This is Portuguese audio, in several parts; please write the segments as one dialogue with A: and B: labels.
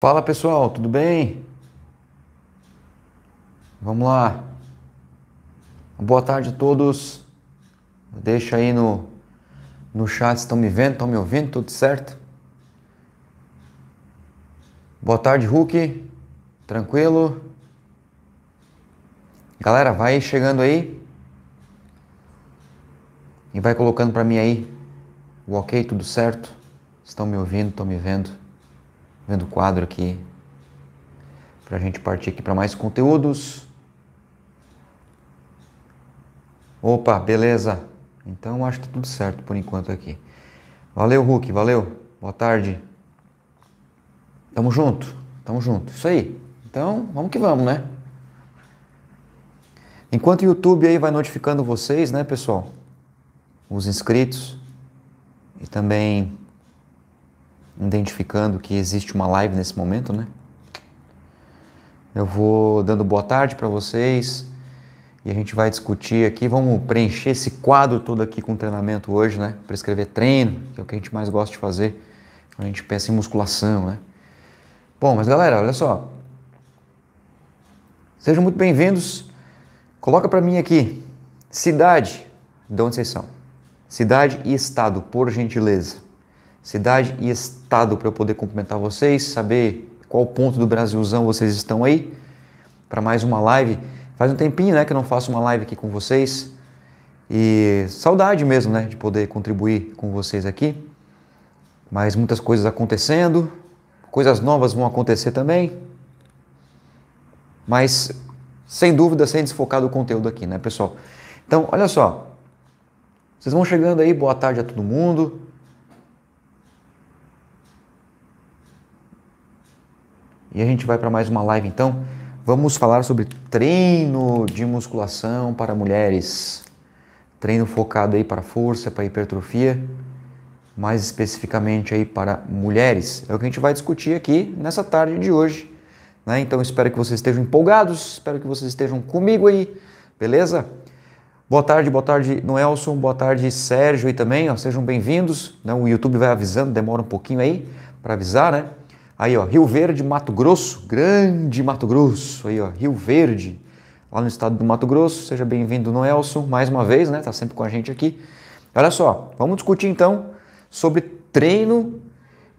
A: Fala pessoal, tudo bem? Vamos lá. Boa tarde a todos. Deixa aí no, no chat se estão me vendo, estão me ouvindo, tudo certo? Boa tarde, Hulk. Tranquilo? Galera, vai chegando aí. E vai colocando para mim aí o ok, tudo certo? Estão me ouvindo, estão me vendo? vendo o quadro aqui para a gente partir aqui para mais conteúdos. Opa, beleza. Então acho que tá tudo certo por enquanto aqui. Valeu, Hulk, valeu. Boa tarde. Tamo junto, tamo junto. Isso aí. Então, vamos que vamos, né? Enquanto o YouTube aí vai notificando vocês, né, pessoal? Os inscritos e também identificando que existe uma live nesse momento, né? Eu vou dando boa tarde para vocês e a gente vai discutir aqui. Vamos preencher esse quadro todo aqui com treinamento hoje, né? Para escrever treino, que é o que a gente mais gosta de fazer quando a gente pensa em musculação, né? Bom, mas galera, olha só. Sejam muito bem-vindos. Coloca para mim aqui cidade, de onde vocês são. Cidade e estado, por gentileza cidade e estado para eu poder cumprimentar vocês, saber qual ponto do Brasilzão vocês estão aí, para mais uma live. Faz um tempinho né, que eu não faço uma live aqui com vocês. E saudade mesmo, né, de poder contribuir com vocês aqui. Mas muitas coisas acontecendo, coisas novas vão acontecer também. Mas sem dúvida, sem desfocar do conteúdo aqui, né, pessoal? Então, olha só. Vocês vão chegando aí, boa tarde a todo mundo. E a gente vai para mais uma live então. Vamos falar sobre treino de musculação para mulheres. Treino focado aí para força, para hipertrofia, mais especificamente aí para mulheres. É o que a gente vai discutir aqui nessa tarde de hoje. Né? Então espero que vocês estejam empolgados, espero que vocês estejam comigo aí, beleza? Boa tarde, boa tarde, Noelson, boa tarde, Sérgio aí também, ó, sejam bem-vindos. Né? O YouTube vai avisando, demora um pouquinho aí para avisar, né? Aí, ó, Rio Verde, Mato Grosso, grande Mato Grosso, aí, ó, Rio Verde, lá no estado do Mato Grosso. Seja bem-vindo, Noelson, mais uma vez, né? Tá sempre com a gente aqui. Olha só, vamos discutir então sobre treino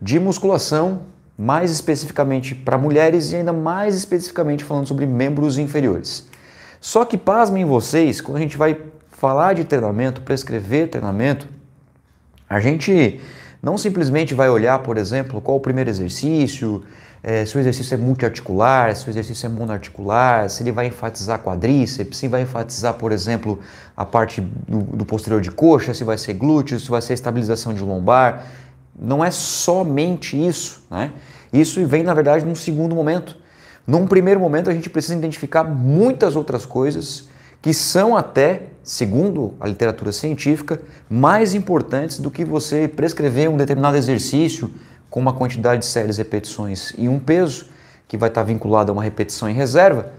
A: de musculação, mais especificamente para mulheres e ainda mais especificamente falando sobre membros inferiores. Só que pasmem vocês, quando a gente vai falar de treinamento, prescrever treinamento, a gente não simplesmente vai olhar, por exemplo, qual o primeiro exercício, é, se o exercício é multiarticular, se o exercício é monoarticular, se ele vai enfatizar quadríceps, se vai enfatizar, por exemplo, a parte do, do posterior de coxa, se vai ser glúteo, se vai ser estabilização de lombar. Não é somente isso, né? Isso vem, na verdade, num segundo momento. Num primeiro momento, a gente precisa identificar muitas outras coisas que são até segundo a literatura científica, mais importantes do que você prescrever um determinado exercício com uma quantidade de séries, repetições e um peso, que vai estar vinculado a uma repetição em reserva,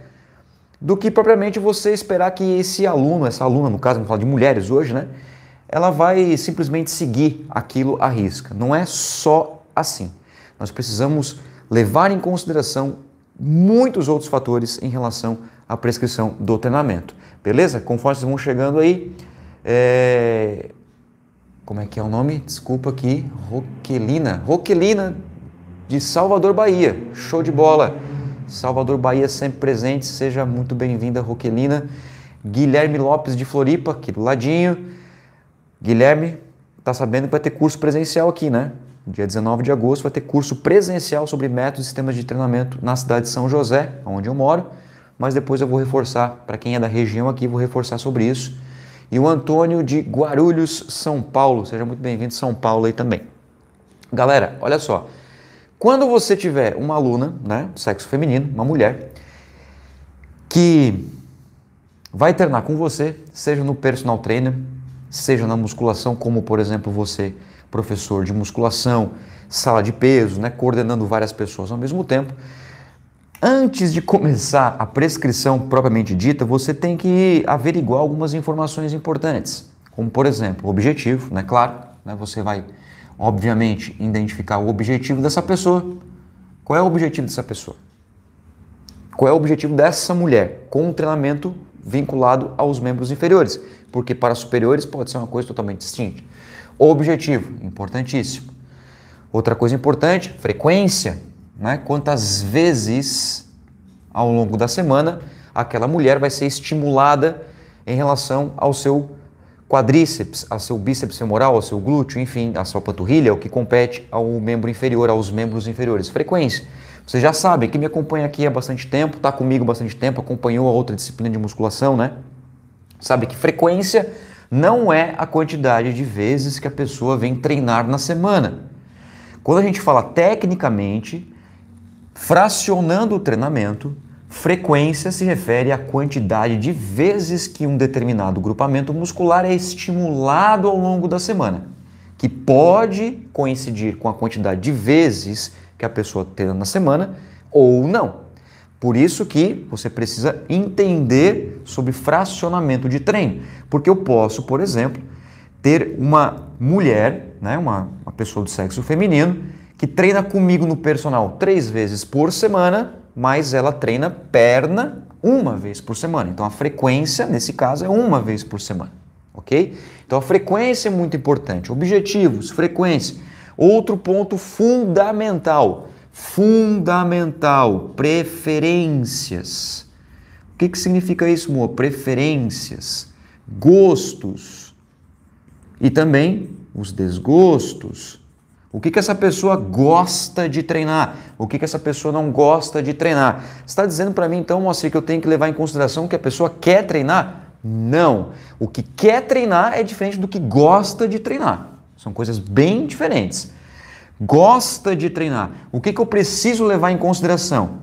A: do que propriamente você esperar que esse aluno, essa aluna, no caso, vamos falar de mulheres hoje, né? Ela vai simplesmente seguir aquilo à risca. Não é só assim. Nós precisamos levar em consideração muitos outros fatores em relação à prescrição do treinamento. Beleza? Conforme vocês vão chegando aí, é... como é que é o nome? Desculpa aqui, Roquelina. Roquelina de Salvador, Bahia. Show de bola! Salvador, Bahia sempre presente. Seja muito bem-vinda, Roquelina. Guilherme Lopes de Floripa, aqui do ladinho. Guilherme, tá sabendo que vai ter curso presencial aqui, né? Dia 19 de agosto vai ter curso presencial sobre métodos e sistemas de treinamento na cidade de São José, onde eu moro mas depois eu vou reforçar, para quem é da região aqui, vou reforçar sobre isso. E o Antônio de Guarulhos, São Paulo, seja muito bem-vindo, São Paulo aí também. Galera, olha só. Quando você tiver uma aluna, né, sexo feminino, uma mulher, que vai treinar com você, seja no personal trainer, seja na musculação, como por exemplo você, professor de musculação, sala de peso, né, coordenando várias pessoas ao mesmo tempo, Antes de começar a prescrição propriamente dita, você tem que averiguar algumas informações importantes, como por exemplo, o objetivo, né? Claro, né? você vai obviamente identificar o objetivo dessa pessoa. Qual é o objetivo dessa pessoa? Qual é o objetivo dessa mulher com um treinamento vinculado aos membros inferiores? Porque para superiores pode ser uma coisa totalmente distinta. O objetivo, importantíssimo. Outra coisa importante, frequência né? quantas vezes ao longo da semana aquela mulher vai ser estimulada em relação ao seu quadríceps, ao seu bíceps femoral, ao seu glúteo, enfim, à sua panturrilha, o que compete ao membro inferior, aos membros inferiores. Frequência. Você já sabe, quem me acompanha aqui há bastante tempo, está comigo há bastante tempo, acompanhou a outra disciplina de musculação, né? Sabe que frequência não é a quantidade de vezes que a pessoa vem treinar na semana. Quando a gente fala tecnicamente, Fracionando o treinamento, frequência se refere à quantidade de vezes que um determinado grupamento muscular é estimulado ao longo da semana, que pode coincidir com a quantidade de vezes que a pessoa treina na semana ou não. Por isso que você precisa entender sobre fracionamento de treino, porque eu posso, por exemplo, ter uma mulher, né, uma, uma pessoa do sexo feminino, que treina comigo no personal três vezes por semana, mas ela treina perna uma vez por semana. Então a frequência, nesse caso, é uma vez por semana, ok? Então a frequência é muito importante. Objetivos, frequência. Outro ponto fundamental, fundamental, preferências. O que, que significa isso, Moa? Preferências, gostos e também os desgostos o que, que essa pessoa gosta de treinar? O que, que essa pessoa não gosta de treinar? Você está dizendo para mim, então, Moacir, que eu tenho que levar em consideração que a pessoa quer treinar? Não. O que quer treinar é diferente do que gosta de treinar. São coisas bem diferentes. Gosta de treinar. O que, que eu preciso levar em consideração?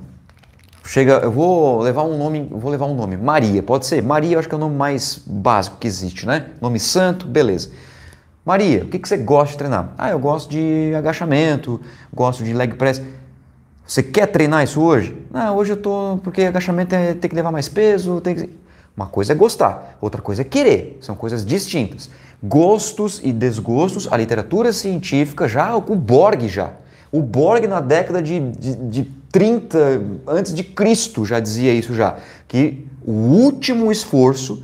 A: Chega, eu vou levar um nome, vou levar um nome. Maria, pode ser? Maria, eu acho que é o nome mais básico que existe, né? Nome santo, beleza. Maria, o que, que você gosta de treinar? Ah, eu gosto de agachamento, gosto de leg press. Você quer treinar isso hoje? Ah, hoje eu tô. Porque agachamento é, tem que levar mais peso. Tem que... Uma coisa é gostar, outra coisa é querer. São coisas distintas. Gostos e desgostos, a literatura científica já, o Borg já. O Borg na década de, de, de 30 antes de Cristo já dizia isso já, que o último esforço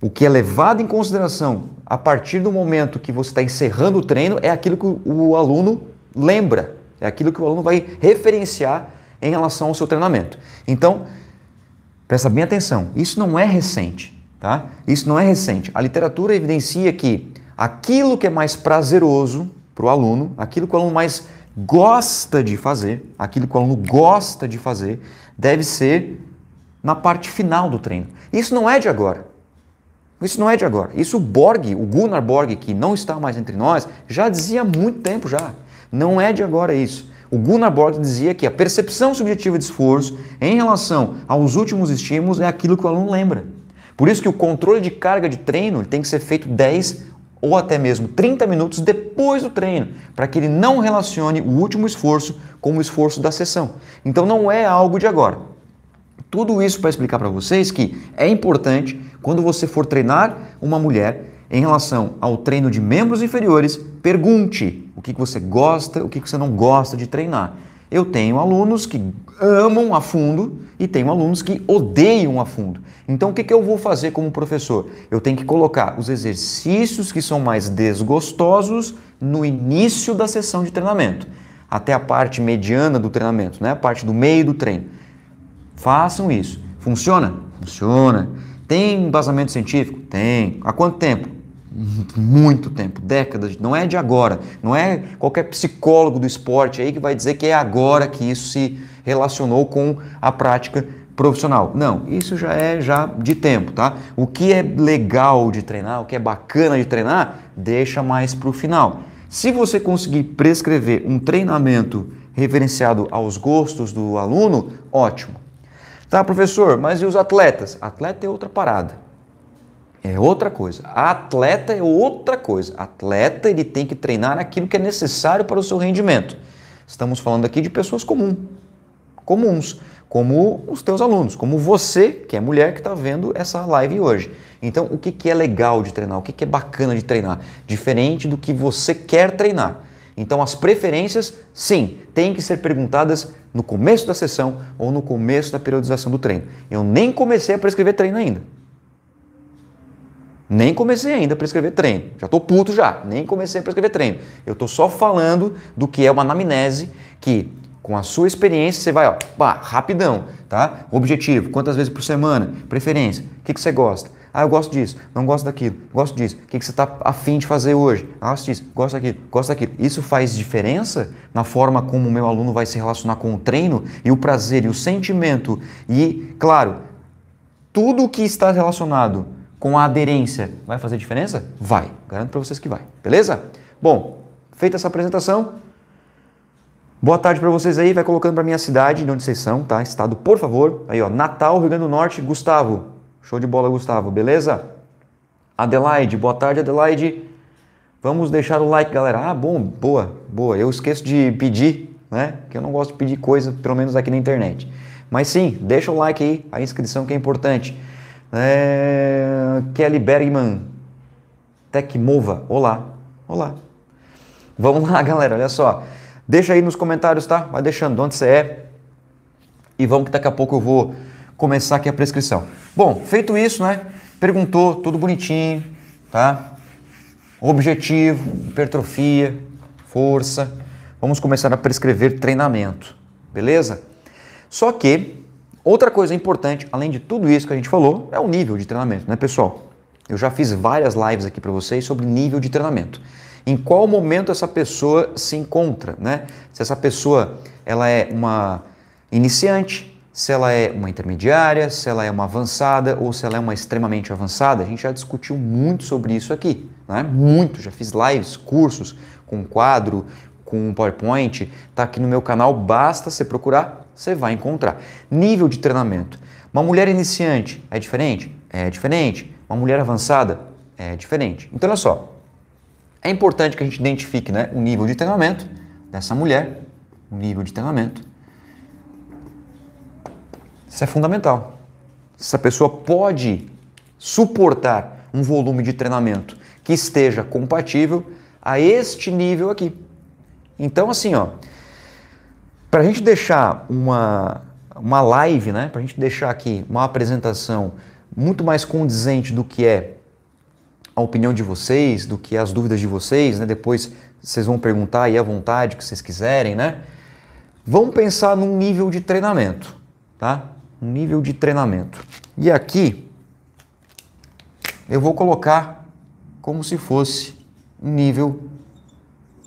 A: o que é levado em consideração a partir do momento que você está encerrando o treino é aquilo que o aluno lembra, é aquilo que o aluno vai referenciar em relação ao seu treinamento. Então, presta bem atenção, isso não é recente, tá? Isso não é recente. A literatura evidencia que aquilo que é mais prazeroso para o aluno, aquilo que o aluno mais gosta de fazer, aquilo que o aluno gosta de fazer, deve ser na parte final do treino. Isso não é de agora. Isso não é de agora. Isso o Borg, o Gunnar Borg, que não está mais entre nós, já dizia há muito tempo já. Não é de agora isso. O Gunnar Borg dizia que a percepção subjetiva de esforço em relação aos últimos estímulos é aquilo que o aluno lembra. Por isso que o controle de carga de treino tem que ser feito 10 ou até mesmo 30 minutos depois do treino, para que ele não relacione o último esforço com o esforço da sessão. Então não é algo de agora. Tudo isso para explicar para vocês que é importante quando você for treinar uma mulher em relação ao treino de membros inferiores, pergunte o que você gosta, o que você não gosta de treinar. Eu tenho alunos que amam a fundo e tenho alunos que odeiam a fundo. Então, o que, que eu vou fazer como professor? Eu tenho que colocar os exercícios que são mais desgostosos no início da sessão de treinamento, até a parte mediana do treinamento, né? a parte do meio do treino. Façam isso. Funciona? Funciona. Tem embasamento científico? Tem. Há quanto tempo? Muito tempo, décadas, não é de agora. Não é qualquer psicólogo do esporte aí que vai dizer que é agora que isso se relacionou com a prática profissional. Não, isso já é já de tempo, tá? O que é legal de treinar, o que é bacana de treinar, deixa mais para o final. Se você conseguir prescrever um treinamento referenciado aos gostos do aluno, ótimo. Tá, professor, mas e os atletas? Atleta é outra parada. É outra coisa. Atleta é outra coisa. Atleta ele tem que treinar aquilo que é necessário para o seu rendimento. Estamos falando aqui de pessoas comuns, comuns, como os teus alunos, como você, que é mulher, que está vendo essa live hoje. Então, o que, que é legal de treinar? O que, que é bacana de treinar? Diferente do que você quer treinar. Então, as preferências, sim, têm que ser perguntadas no começo da sessão ou no começo da periodização do treino. Eu nem comecei a prescrever treino ainda. Nem comecei ainda a prescrever treino. Já estou puto já. Nem comecei a prescrever treino. Eu estou só falando do que é uma anamnese que, com a sua experiência, você vai, ó, pá, rapidão, tá? Objetivo, quantas vezes por semana, preferência, o que, que você gosta, ah, eu gosto disso, não gosto daquilo, gosto disso. O que, que você está afim de fazer hoje? Ah, gosto disso, gosto daquilo, gosto daquilo. Isso faz diferença na forma como o meu aluno vai se relacionar com o treino e o prazer e o sentimento. E, claro, tudo que está relacionado com a aderência vai fazer diferença? Vai. Garanto para vocês que vai. Beleza? Bom, feita essa apresentação, Boa tarde para vocês aí, vai colocando para minha cidade, de onde vocês são, tá? Estado, por favor. Aí, ó, Natal, Rio Grande do Norte, Gustavo. Show de bola, Gustavo, beleza? Adelaide, boa tarde, Adelaide. Vamos deixar o like, galera. Ah, bom, boa, boa. Eu esqueço de pedir, né? Que eu não gosto de pedir coisa, pelo menos aqui na internet. Mas sim, deixa o like aí, a inscrição que é importante. É... Kelly Bergman, Tecmova, olá, olá. Vamos lá, galera, olha só. Deixa aí nos comentários, tá? Vai deixando de onde você é. E vamos que daqui a pouco eu vou começar aqui a prescrição. Bom, feito isso, né? Perguntou, tudo bonitinho, tá? Objetivo, hipertrofia, força. Vamos começar a prescrever treinamento, beleza? Só que outra coisa importante, além de tudo isso que a gente falou, é o nível de treinamento, né, pessoal? Eu já fiz várias lives aqui para vocês sobre nível de treinamento. Em qual momento essa pessoa se encontra, né? Se essa pessoa ela é uma iniciante, se ela é uma intermediária, se ela é uma avançada ou se ela é uma extremamente avançada. A gente já discutiu muito sobre isso aqui, né? Muito, já fiz lives, cursos com quadro, com PowerPoint, tá aqui no meu canal, basta você procurar, você vai encontrar. Nível de treinamento. Uma mulher iniciante é diferente? É diferente. Uma mulher avançada é diferente. Então olha só, é importante que a gente identifique né, o nível de treinamento dessa mulher, o nível de treinamento isso é fundamental. Se a pessoa pode suportar um volume de treinamento que esteja compatível a este nível aqui. Então, assim, ó, para a gente deixar uma, uma live, né, para a gente deixar aqui uma apresentação muito mais condizente do que é a opinião de vocês, do que é as dúvidas de vocês, né, depois vocês vão perguntar aí à vontade, o que vocês quiserem, né? Vão pensar num nível de treinamento, tá? um nível de treinamento. E aqui eu vou colocar como se fosse um nível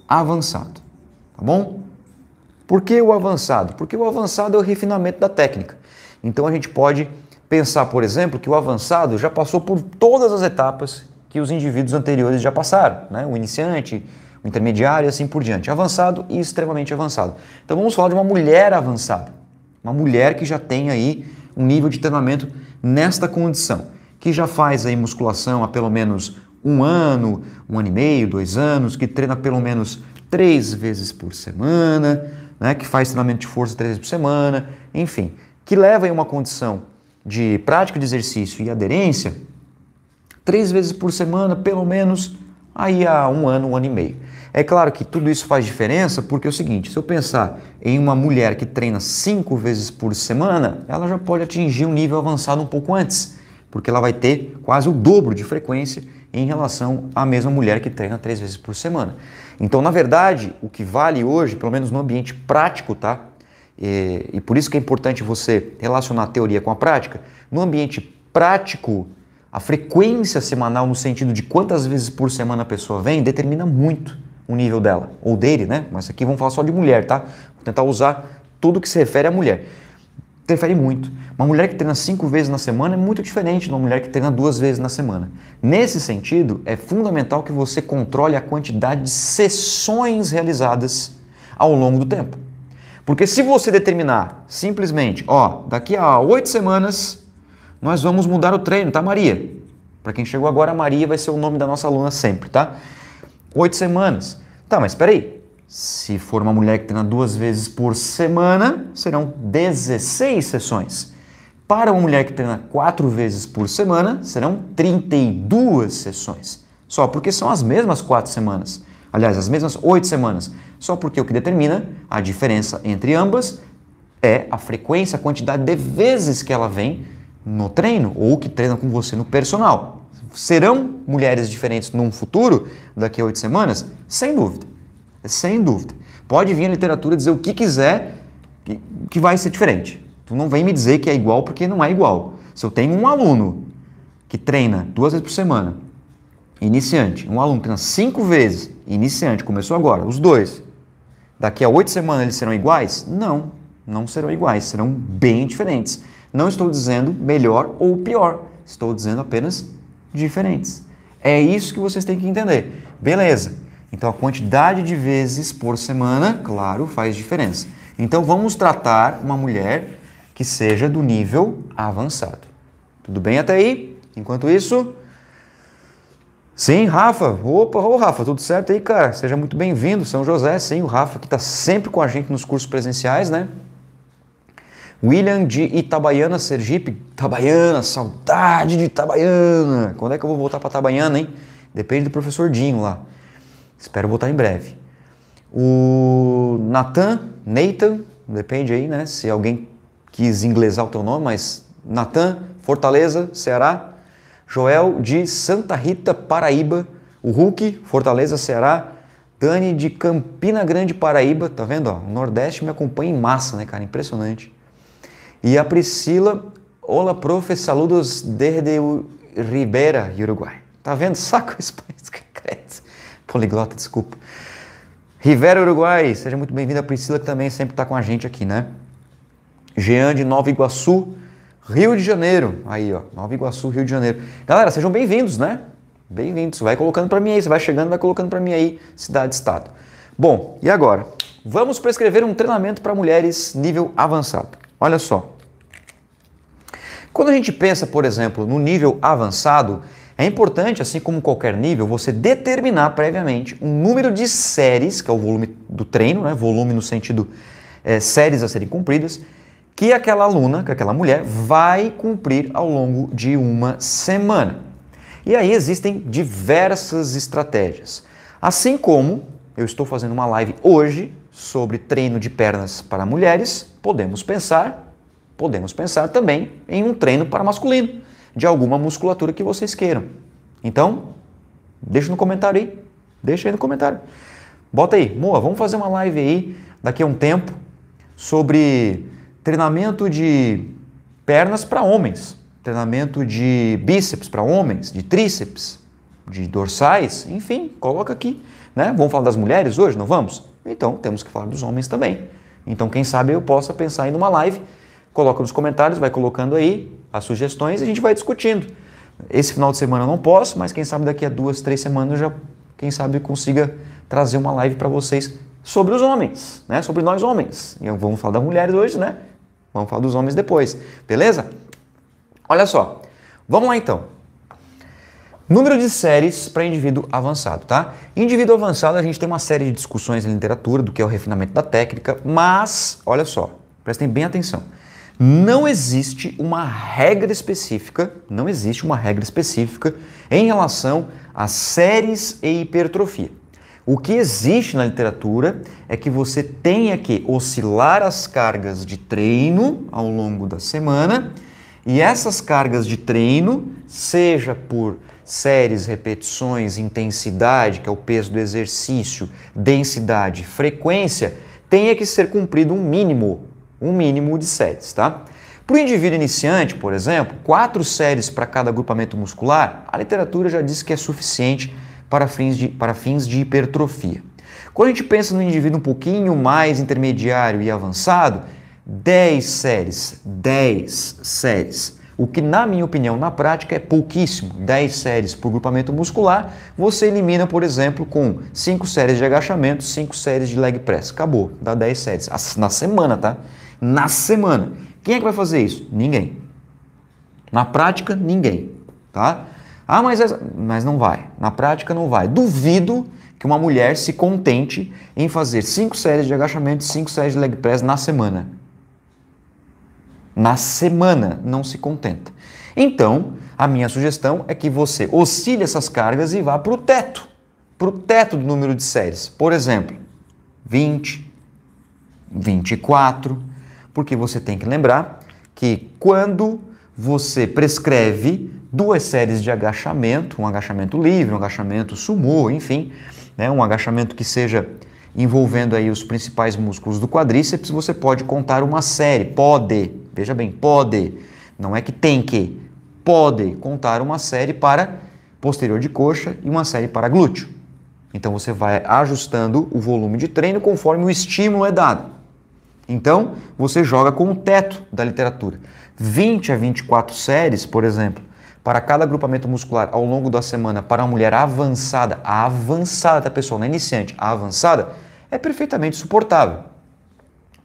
A: avançado, tá bom? Por que o avançado? Porque o avançado é o refinamento da técnica. Então a gente pode pensar, por exemplo, que o avançado já passou por todas as etapas que os indivíduos anteriores já passaram, né? O iniciante, o intermediário e assim por diante. Avançado e extremamente avançado. Então vamos falar de uma mulher avançada. Uma mulher que já tem aí um nível de treinamento nesta condição, que já faz aí musculação há pelo menos um ano, um ano e meio, dois anos, que treina pelo menos três vezes por semana, né, que faz treinamento de força três vezes por semana, enfim, que leva em uma condição de prática de exercício e aderência três vezes por semana, pelo menos aí há um ano, um ano e meio. É claro que tudo isso faz diferença porque é o seguinte: se eu pensar em uma mulher que treina cinco vezes por semana, ela já pode atingir um nível avançado um pouco antes, porque ela vai ter quase o dobro de frequência em relação à mesma mulher que treina três vezes por semana. Então, na verdade, o que vale hoje, pelo menos no ambiente prático, tá? E, eh, e por isso que é importante você relacionar a teoria com a prática. No ambiente prático, a frequência semanal, no sentido de quantas vezes por semana a pessoa vem, determina muito o nível dela, ou dele, né? Mas aqui vamos falar só de mulher, tá? Vou tentar usar tudo que se refere à mulher. Interfere muito. Uma mulher que treina cinco vezes na semana é muito diferente de uma mulher que treina duas vezes na semana. Nesse sentido, é fundamental que você controle a quantidade de sessões realizadas ao longo do tempo. Porque se você determinar simplesmente, ó, daqui a oito semanas nós vamos mudar o treino, tá, Maria? Para quem chegou agora, Maria vai ser o nome da nossa aluna sempre, tá? Oito semanas. Tá, mas espera aí. Se for uma mulher que treina duas vezes por semana, serão 16 sessões. Para uma mulher que treina quatro vezes por semana, serão 32 sessões. Só porque são as mesmas quatro semanas. Aliás, as mesmas oito semanas. Só porque o que determina a diferença entre ambas é a frequência, a quantidade de vezes que ela vem no treino ou que treina com você no personal serão mulheres diferentes num futuro, daqui a oito semanas? Sem dúvida. Sem dúvida. Pode vir a literatura dizer o que quiser que, que vai ser diferente. Tu não vem me dizer que é igual porque não é igual. Se eu tenho um aluno que treina duas vezes por semana, iniciante, um aluno treina cinco vezes, iniciante, começou agora, os dois, daqui a oito semanas eles serão iguais? Não, não serão iguais, serão bem diferentes. Não estou dizendo melhor ou pior, estou dizendo apenas diferentes. É isso que vocês têm que entender. Beleza. Então a quantidade de vezes por semana, claro, faz diferença. Então vamos tratar uma mulher que seja do nível avançado. Tudo bem até aí? Enquanto isso. Sim, Rafa. Opa, ô Rafa, tudo certo aí, cara? Seja muito bem-vindo, São José. Sim, o Rafa que está sempre com a gente nos cursos presenciais, né? William de Itabaiana, Sergipe. Itabaiana, saudade de Itabaiana. Quando é que eu vou voltar para Itabaiana, hein? Depende do professor Dinho lá. Espero voltar em breve. O Nathan, Nathan, depende aí, né? Se alguém quis inglesar o teu nome, mas Nathan, Fortaleza, Ceará. Joel de Santa Rita, Paraíba. O Hulk, Fortaleza, Ceará. Dani de Campina Grande, Paraíba. Tá vendo? Ó? O Nordeste me acompanha em massa, né, cara? Impressionante. E a Priscila, olá Prof. saludos desde Ribeira, Uruguai. Tá vendo? Saco espanhol, que cresce? Poliglota, desculpa. Rivera, Uruguai, seja muito bem-vinda. Priscila, que também sempre está com a gente aqui, né? Jean de Nova Iguaçu, Rio de Janeiro. Aí, ó, Nova Iguaçu, Rio de Janeiro. Galera, sejam bem-vindos, né? Bem-vindos. Vai colocando para mim aí, você vai chegando, vai colocando para mim aí, cidade, estado. Bom, e agora? Vamos prescrever um treinamento para mulheres nível avançado. Olha só. Quando a gente pensa, por exemplo, no nível avançado, é importante, assim como qualquer nível, você determinar previamente um número de séries, que é o volume do treino, né? volume no sentido é, séries a serem cumpridas, que aquela aluna, que aquela mulher vai cumprir ao longo de uma semana. E aí existem diversas estratégias. Assim como eu estou fazendo uma live hoje sobre treino de pernas para mulheres, podemos pensar, podemos pensar também em um treino para masculino, de alguma musculatura que vocês queiram. Então, deixa no comentário aí, deixa aí no comentário. Bota aí, Moa, vamos fazer uma live aí daqui a um tempo sobre treinamento de pernas para homens, treinamento de bíceps para homens, de tríceps, de dorsais, enfim, coloca aqui, né? Vamos falar das mulheres hoje, não vamos? Então temos que falar dos homens também. Então, quem sabe eu possa pensar em uma live, coloca nos comentários, vai colocando aí as sugestões e a gente vai discutindo. Esse final de semana eu não posso, mas quem sabe daqui a duas, três semanas eu já, quem sabe, consiga trazer uma live para vocês sobre os homens, né? Sobre nós homens. E vamos falar das mulheres hoje, né? Vamos falar dos homens depois, beleza? Olha só, vamos lá então. Número de séries para indivíduo avançado, tá? Indivíduo avançado, a gente tem uma série de discussões em literatura do que é o refinamento da técnica, mas, olha só, prestem bem atenção. Não existe uma regra específica, não existe uma regra específica em relação a séries e hipertrofia. O que existe na literatura é que você tenha que oscilar as cargas de treino ao longo da semana e essas cargas de treino, seja por séries, repetições, intensidade, que é o peso do exercício, densidade, frequência, tenha que ser cumprido um mínimo, um mínimo de séries, tá? Para o indivíduo iniciante, por exemplo, quatro séries para cada agrupamento muscular, a literatura já diz que é suficiente para fins de, para fins de hipertrofia. Quando a gente pensa no indivíduo um pouquinho mais intermediário e avançado, 10 séries, 10 séries o que, na minha opinião, na prática é pouquíssimo, 10 séries por grupamento muscular, você elimina, por exemplo, com 5 séries de agachamento, 5 séries de leg press. Acabou, dá 10 séries. Na semana, tá? Na semana. Quem é que vai fazer isso? Ninguém. Na prática, ninguém, tá? Ah, mas, mas não vai. Na prática, não vai. Duvido que uma mulher se contente em fazer 5 séries de agachamento, 5 séries de leg press na semana na semana, não se contenta. Então, a minha sugestão é que você oscile essas cargas e vá para o teto, para o teto do número de séries. Por exemplo, 20, 24, porque você tem que lembrar que quando você prescreve duas séries de agachamento, um agachamento livre, um agachamento sumô, enfim, né, um agachamento que seja envolvendo aí os principais músculos do quadríceps, você pode contar uma série, pode, veja bem, pode, não é que tem que, pode contar uma série para posterior de coxa e uma série para glúteo. Então você vai ajustando o volume de treino conforme o estímulo é dado. Então você joga com o teto da literatura. 20 a 24 séries, por exemplo, para cada agrupamento muscular ao longo da semana para uma mulher avançada, a avançada, tá, pessoal, não é iniciante, a avançada, é perfeitamente suportável.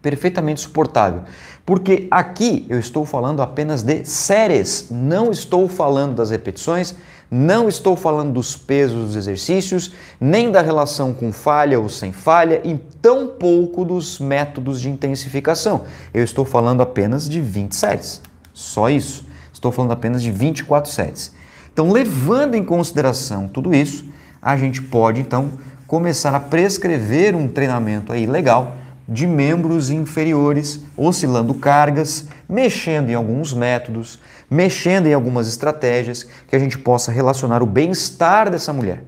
A: Perfeitamente suportável. Porque aqui eu estou falando apenas de séries, não estou falando das repetições, não estou falando dos pesos dos exercícios, nem da relação com falha ou sem falha, e tampouco dos métodos de intensificação. Eu estou falando apenas de 20 séries. Só isso. Estou falando apenas de 24 sets. Então, levando em consideração tudo isso, a gente pode então começar a prescrever um treinamento aí legal de membros inferiores, oscilando cargas, mexendo em alguns métodos, mexendo em algumas estratégias que a gente possa relacionar o bem-estar dessa mulher.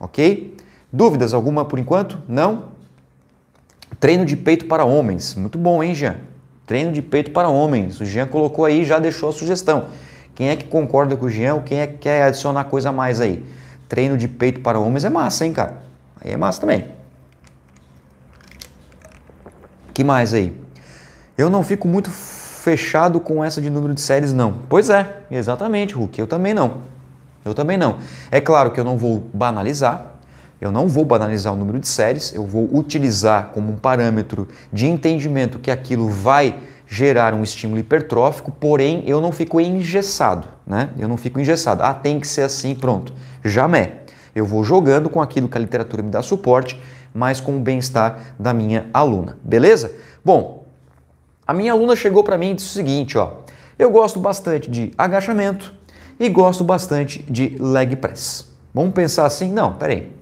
A: OK? Dúvidas alguma por enquanto? Não? Treino de peito para homens. Muito bom, hein, Jean? Treino de peito para homens. O Jean colocou aí, já deixou a sugestão. Quem é que concorda com o Jean? Quem é que quer adicionar coisa a mais aí? Treino de peito para homens é massa, hein, cara? Aí é massa também. Que mais aí? Eu não fico muito fechado com essa de número de séries, não. Pois é, exatamente, Hulk. Eu também não. Eu também não. É claro que eu não vou banalizar, eu não vou banalizar o número de séries, eu vou utilizar como um parâmetro de entendimento que aquilo vai gerar um estímulo hipertrófico, porém eu não fico engessado, né? Eu não fico engessado. Ah, tem que ser assim, pronto. Jamais. Eu vou jogando com aquilo que a literatura me dá suporte, mas com o bem-estar da minha aluna, beleza? Bom, a minha aluna chegou para mim e disse o seguinte, ó: "Eu gosto bastante de agachamento e gosto bastante de leg press." Vamos pensar assim? Não, peraí.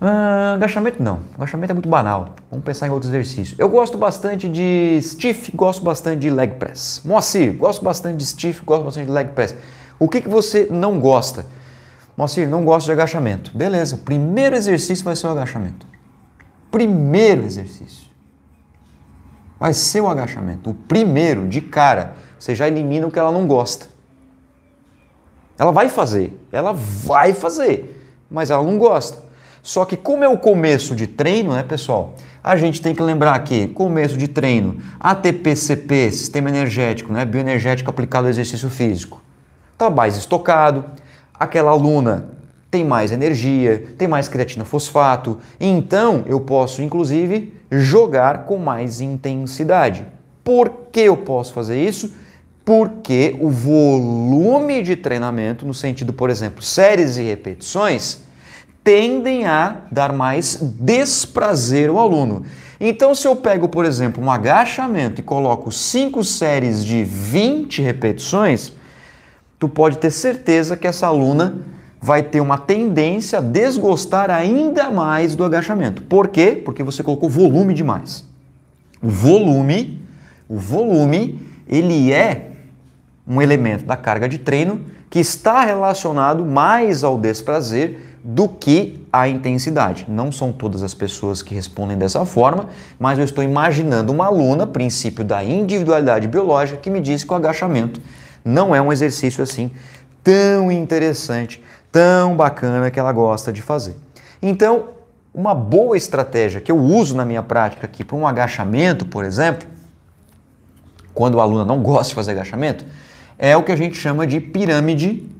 A: Uh, agachamento não. Agachamento é muito banal. Vamos pensar em outros exercícios. Eu gosto bastante de stiff, gosto bastante de leg press. Moacir, gosto bastante de stiff, gosto bastante de leg press. O que, que você não gosta? Moacir, não gosto de agachamento. Beleza, o primeiro exercício vai ser o agachamento. Primeiro exercício. Vai ser o agachamento. O primeiro, de cara. Você já elimina o que ela não gosta. Ela vai fazer. Ela vai fazer. Mas ela não gosta. Só que como é o começo de treino, né, pessoal? A gente tem que lembrar que começo de treino, ATP-CP, sistema energético, né, bioenergético aplicado ao exercício físico, tá mais estocado. Aquela aluna tem mais energia, tem mais creatina fosfato, então eu posso inclusive jogar com mais intensidade. Por que eu posso fazer isso? Porque o volume de treinamento, no sentido, por exemplo, séries e repetições, tendem a dar mais desprazer ao aluno. Então, se eu pego, por exemplo, um agachamento e coloco cinco séries de 20 repetições, tu pode ter certeza que essa aluna vai ter uma tendência a desgostar ainda mais do agachamento. Por quê? Porque você colocou volume demais. O volume, o volume, ele é um elemento da carga de treino que está relacionado mais ao desprazer do que a intensidade. Não são todas as pessoas que respondem dessa forma, mas eu estou imaginando uma aluna, princípio da individualidade biológica, que me disse que o agachamento não é um exercício assim tão interessante, tão bacana que ela gosta de fazer. Então, uma boa estratégia que eu uso na minha prática aqui para um agachamento, por exemplo, quando o aluno não gosta de fazer agachamento, é o que a gente chama de pirâmide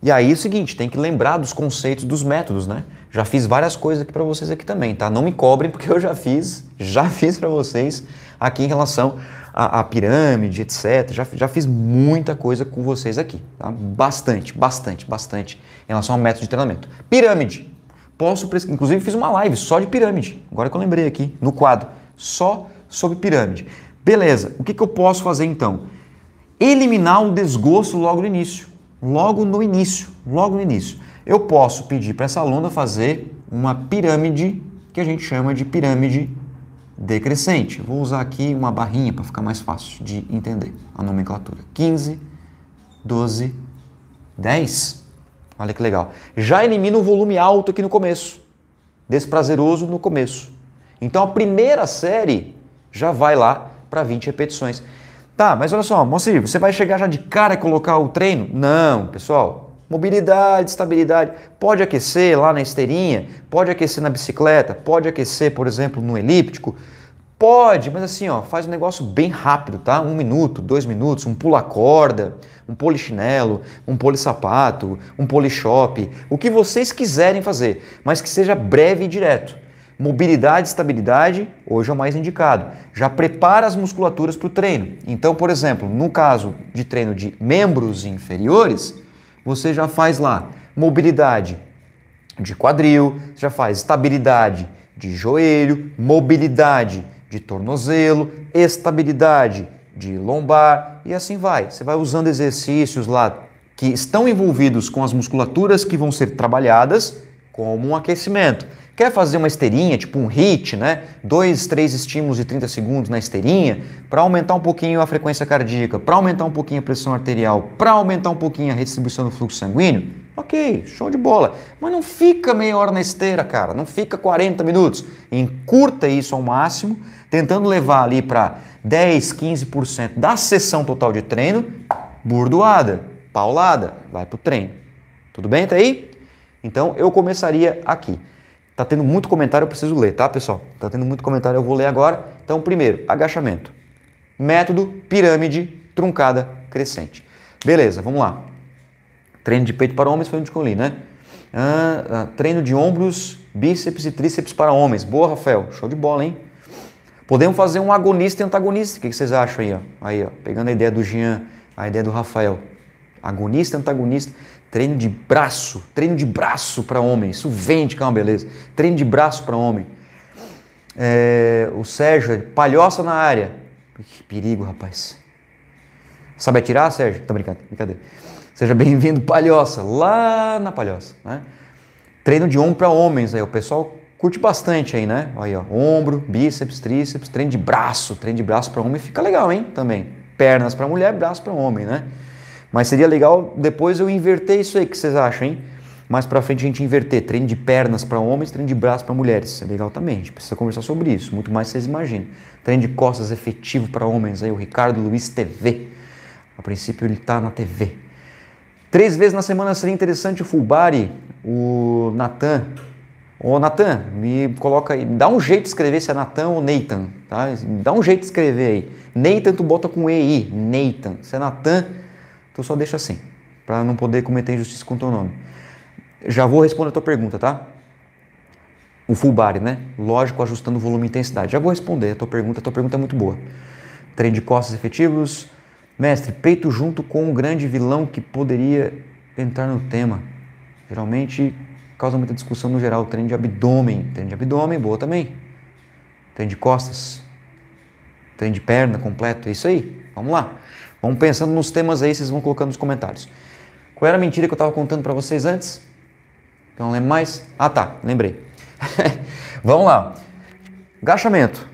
A: e aí é o seguinte, tem que lembrar dos conceitos dos métodos, né? Já fiz várias coisas aqui para vocês aqui também, tá? Não me cobrem porque eu já fiz, já fiz para vocês aqui em relação à, à pirâmide, etc. Já, já fiz muita coisa com vocês aqui, tá? Bastante, bastante, bastante em relação ao método de treinamento. Pirâmide. Posso, inclusive fiz uma live só de pirâmide, agora que eu lembrei aqui, no quadro, só sobre pirâmide. Beleza, o que, que eu posso fazer então? Eliminar o desgosto logo no início logo no início, logo no início. Eu posso pedir para essa aluna fazer uma pirâmide que a gente chama de pirâmide decrescente. Vou usar aqui uma barrinha para ficar mais fácil de entender a nomenclatura. 15, 12, 10. Olha que legal. Já elimina o volume alto aqui no começo, desprazeroso no começo. Então a primeira série já vai lá para 20 repetições. Tá, mas olha só, Moacir, você vai chegar já de cara e colocar o treino? Não, pessoal. Mobilidade, estabilidade. Pode aquecer lá na esteirinha, pode aquecer na bicicleta, pode aquecer, por exemplo, no elíptico. Pode, mas assim, ó, faz um negócio bem rápido, tá? Um minuto, dois minutos, um pula-corda, um polichinelo, um polissapato, um polishop, o que vocês quiserem fazer, mas que seja breve e direto. Mobilidade e estabilidade, hoje é o mais indicado. Já prepara as musculaturas para o treino. Então, por exemplo, no caso de treino de membros inferiores, você já faz lá mobilidade de quadril, já faz estabilidade de joelho, mobilidade de tornozelo, estabilidade de lombar e assim vai. Você vai usando exercícios lá que estão envolvidos com as musculaturas que vão ser trabalhadas como um aquecimento. Quer fazer uma esteirinha, tipo um hit, né? Dois, três estímulos de 30 segundos na esteirinha, para aumentar um pouquinho a frequência cardíaca, para aumentar um pouquinho a pressão arterial, para aumentar um pouquinho a redistribuição do fluxo sanguíneo? Ok, show de bola. Mas não fica meia hora na esteira, cara. Não fica 40 minutos. Encurta isso ao máximo, tentando levar ali para 10, 15% da sessão total de treino, burdoada, paulada, vai pro treino. Tudo bem até aí? Então eu começaria aqui. Tá tendo muito comentário, eu preciso ler, tá, pessoal? Tá tendo muito comentário, eu vou ler agora. Então, primeiro, agachamento. Método pirâmide truncada crescente. Beleza, vamos lá. Treino de peito para homens foi onde eu li, né? Ah, ah, treino de ombros, bíceps e tríceps para homens. Boa, Rafael. Show de bola, hein? Podemos fazer um agonista e antagonista. O que vocês acham aí? Ó? Aí, ó. pegando a ideia do Jean, a ideia do Rafael. Agonista, antagonista. Treino de braço, treino de braço para homem. Isso vende, que é uma beleza. Treino de braço para homem. É, o Sérgio, é palhoça na área. Que perigo, rapaz. Sabe atirar, Sérgio? Tá brincando, brincadeira. Seja bem-vindo, palhoça, lá na palhoça. Né? Treino de ombro para homens aí. O pessoal curte bastante aí, né? Aí, ó, ombro, bíceps, tríceps, treino de braço. Treino de braço para homem fica legal, hein? Também. Pernas para mulher, braço para homem, né? Mas seria legal depois eu inverter isso aí, que vocês acham, hein? Mais pra frente a gente inverter, treino de pernas para homens, treino de braços para mulheres. É legal também, a gente precisa conversar sobre isso, muito mais vocês imaginam. Treino de costas efetivo para homens, aí o Ricardo Luiz TV. A princípio ele tá na TV. Três vezes na semana seria interessante o Fulbari, o Natan. Ô Natan, me coloca aí, dá um jeito de escrever se é Natan ou Neitan, tá? Dá um jeito de escrever aí. Neitan tu bota com EI, Neitan. Se é Natan eu só deixo assim, para não poder cometer injustiça com o teu nome. Já vou responder a tua pergunta, tá? O full body, né? Lógico, ajustando volume e intensidade. Já vou responder a tua pergunta, a tua pergunta é muito boa. Treino de costas efetivos. Mestre, peito junto com um grande vilão que poderia entrar no tema. Geralmente causa muita discussão no geral. Treino de abdômen. Treino de abdômen, boa também. Treino de costas. Treino de perna completo, é isso aí. Vamos lá. Vão pensando nos temas aí, vocês vão colocando nos comentários. Qual era a mentira que eu estava contando para vocês antes? Eu não lembro mais. Ah, tá, lembrei. Vamos lá. Gachamento.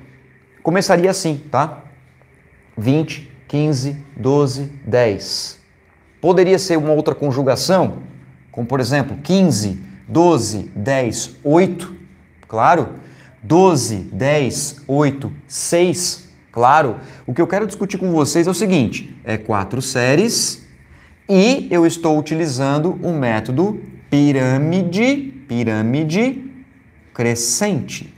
A: Começaria assim, tá? 20, 15, 12, 10. Poderia ser uma outra conjugação, como por exemplo, 15, 12, 10, 8. Claro. 12, 10, 8, 6 Claro, o que eu quero discutir com vocês é o seguinte: é quatro séries e eu estou utilizando o método pirâmide, pirâmide crescente.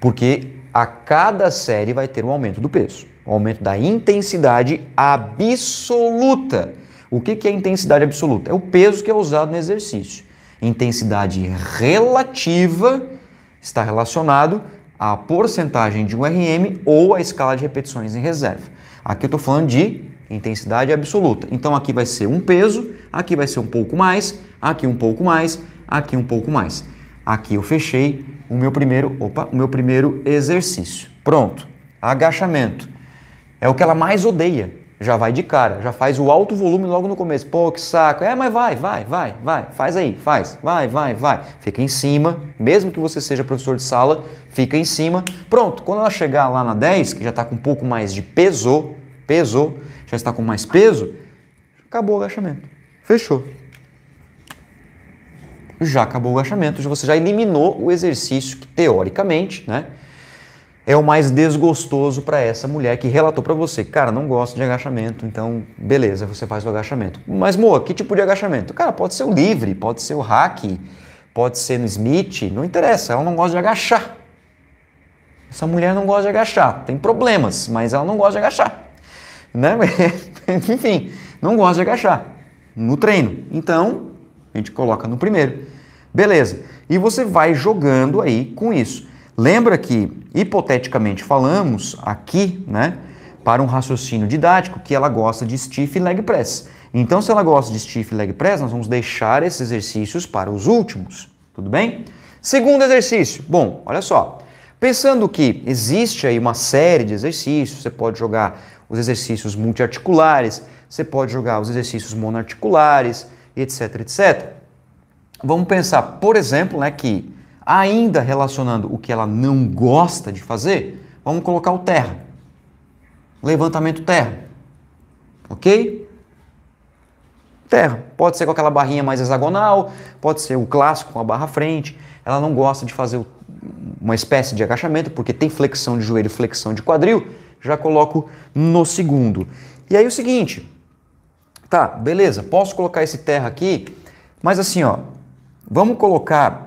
A: Porque a cada série vai ter um aumento do peso, um aumento da intensidade absoluta. O que é intensidade absoluta? É o peso que é usado no exercício. Intensidade relativa está relacionado a porcentagem de um RM ou a escala de repetições em reserva. Aqui eu estou falando de intensidade absoluta. Então aqui vai ser um peso, aqui vai ser um pouco mais, aqui um pouco mais, aqui um pouco mais. Aqui eu fechei o meu primeiro, opa, o meu primeiro exercício. Pronto. Agachamento. É o que ela mais odeia já vai de cara, já faz o alto volume logo no começo. Pô, que saco. É, mas vai, vai, vai, vai. Faz aí, faz. Vai, vai, vai. Fica em cima, mesmo que você seja professor de sala, fica em cima. Pronto, quando ela chegar lá na 10, que já está com um pouco mais de peso, peso, já está com mais peso, acabou o agachamento. Fechou. Já acabou o agachamento, você já eliminou o exercício que teoricamente, né? é o mais desgostoso para essa mulher que relatou para você, cara, não gosto de agachamento, então beleza, você faz o agachamento. Mas moa, que tipo de agachamento? Cara, pode ser o livre, pode ser o hack, pode ser no Smith, não interessa, ela não gosta de agachar. Essa mulher não gosta de agachar, tem problemas, mas ela não gosta de agachar. Né? Enfim, não gosta de agachar no treino. Então, a gente coloca no primeiro. Beleza. E você vai jogando aí com isso. Lembra que, hipoteticamente, falamos aqui, né, para um raciocínio didático, que ela gosta de stiff e leg press. Então, se ela gosta de stiff e leg press, nós vamos deixar esses exercícios para os últimos, tudo bem? Segundo exercício, bom, olha só. Pensando que existe aí uma série de exercícios, você pode jogar os exercícios multiarticulares, você pode jogar os exercícios monoarticulares, etc, etc. Vamos pensar, por exemplo, né, que Ainda relacionando o que ela não gosta de fazer, vamos colocar o terra. Levantamento terra. Ok? Terra. Pode ser com aquela barrinha mais hexagonal, pode ser o clássico com a barra frente. Ela não gosta de fazer uma espécie de agachamento, porque tem flexão de joelho e flexão de quadril. Já coloco no segundo. E aí o seguinte, tá, beleza, posso colocar esse terra aqui, mas assim, ó, vamos colocar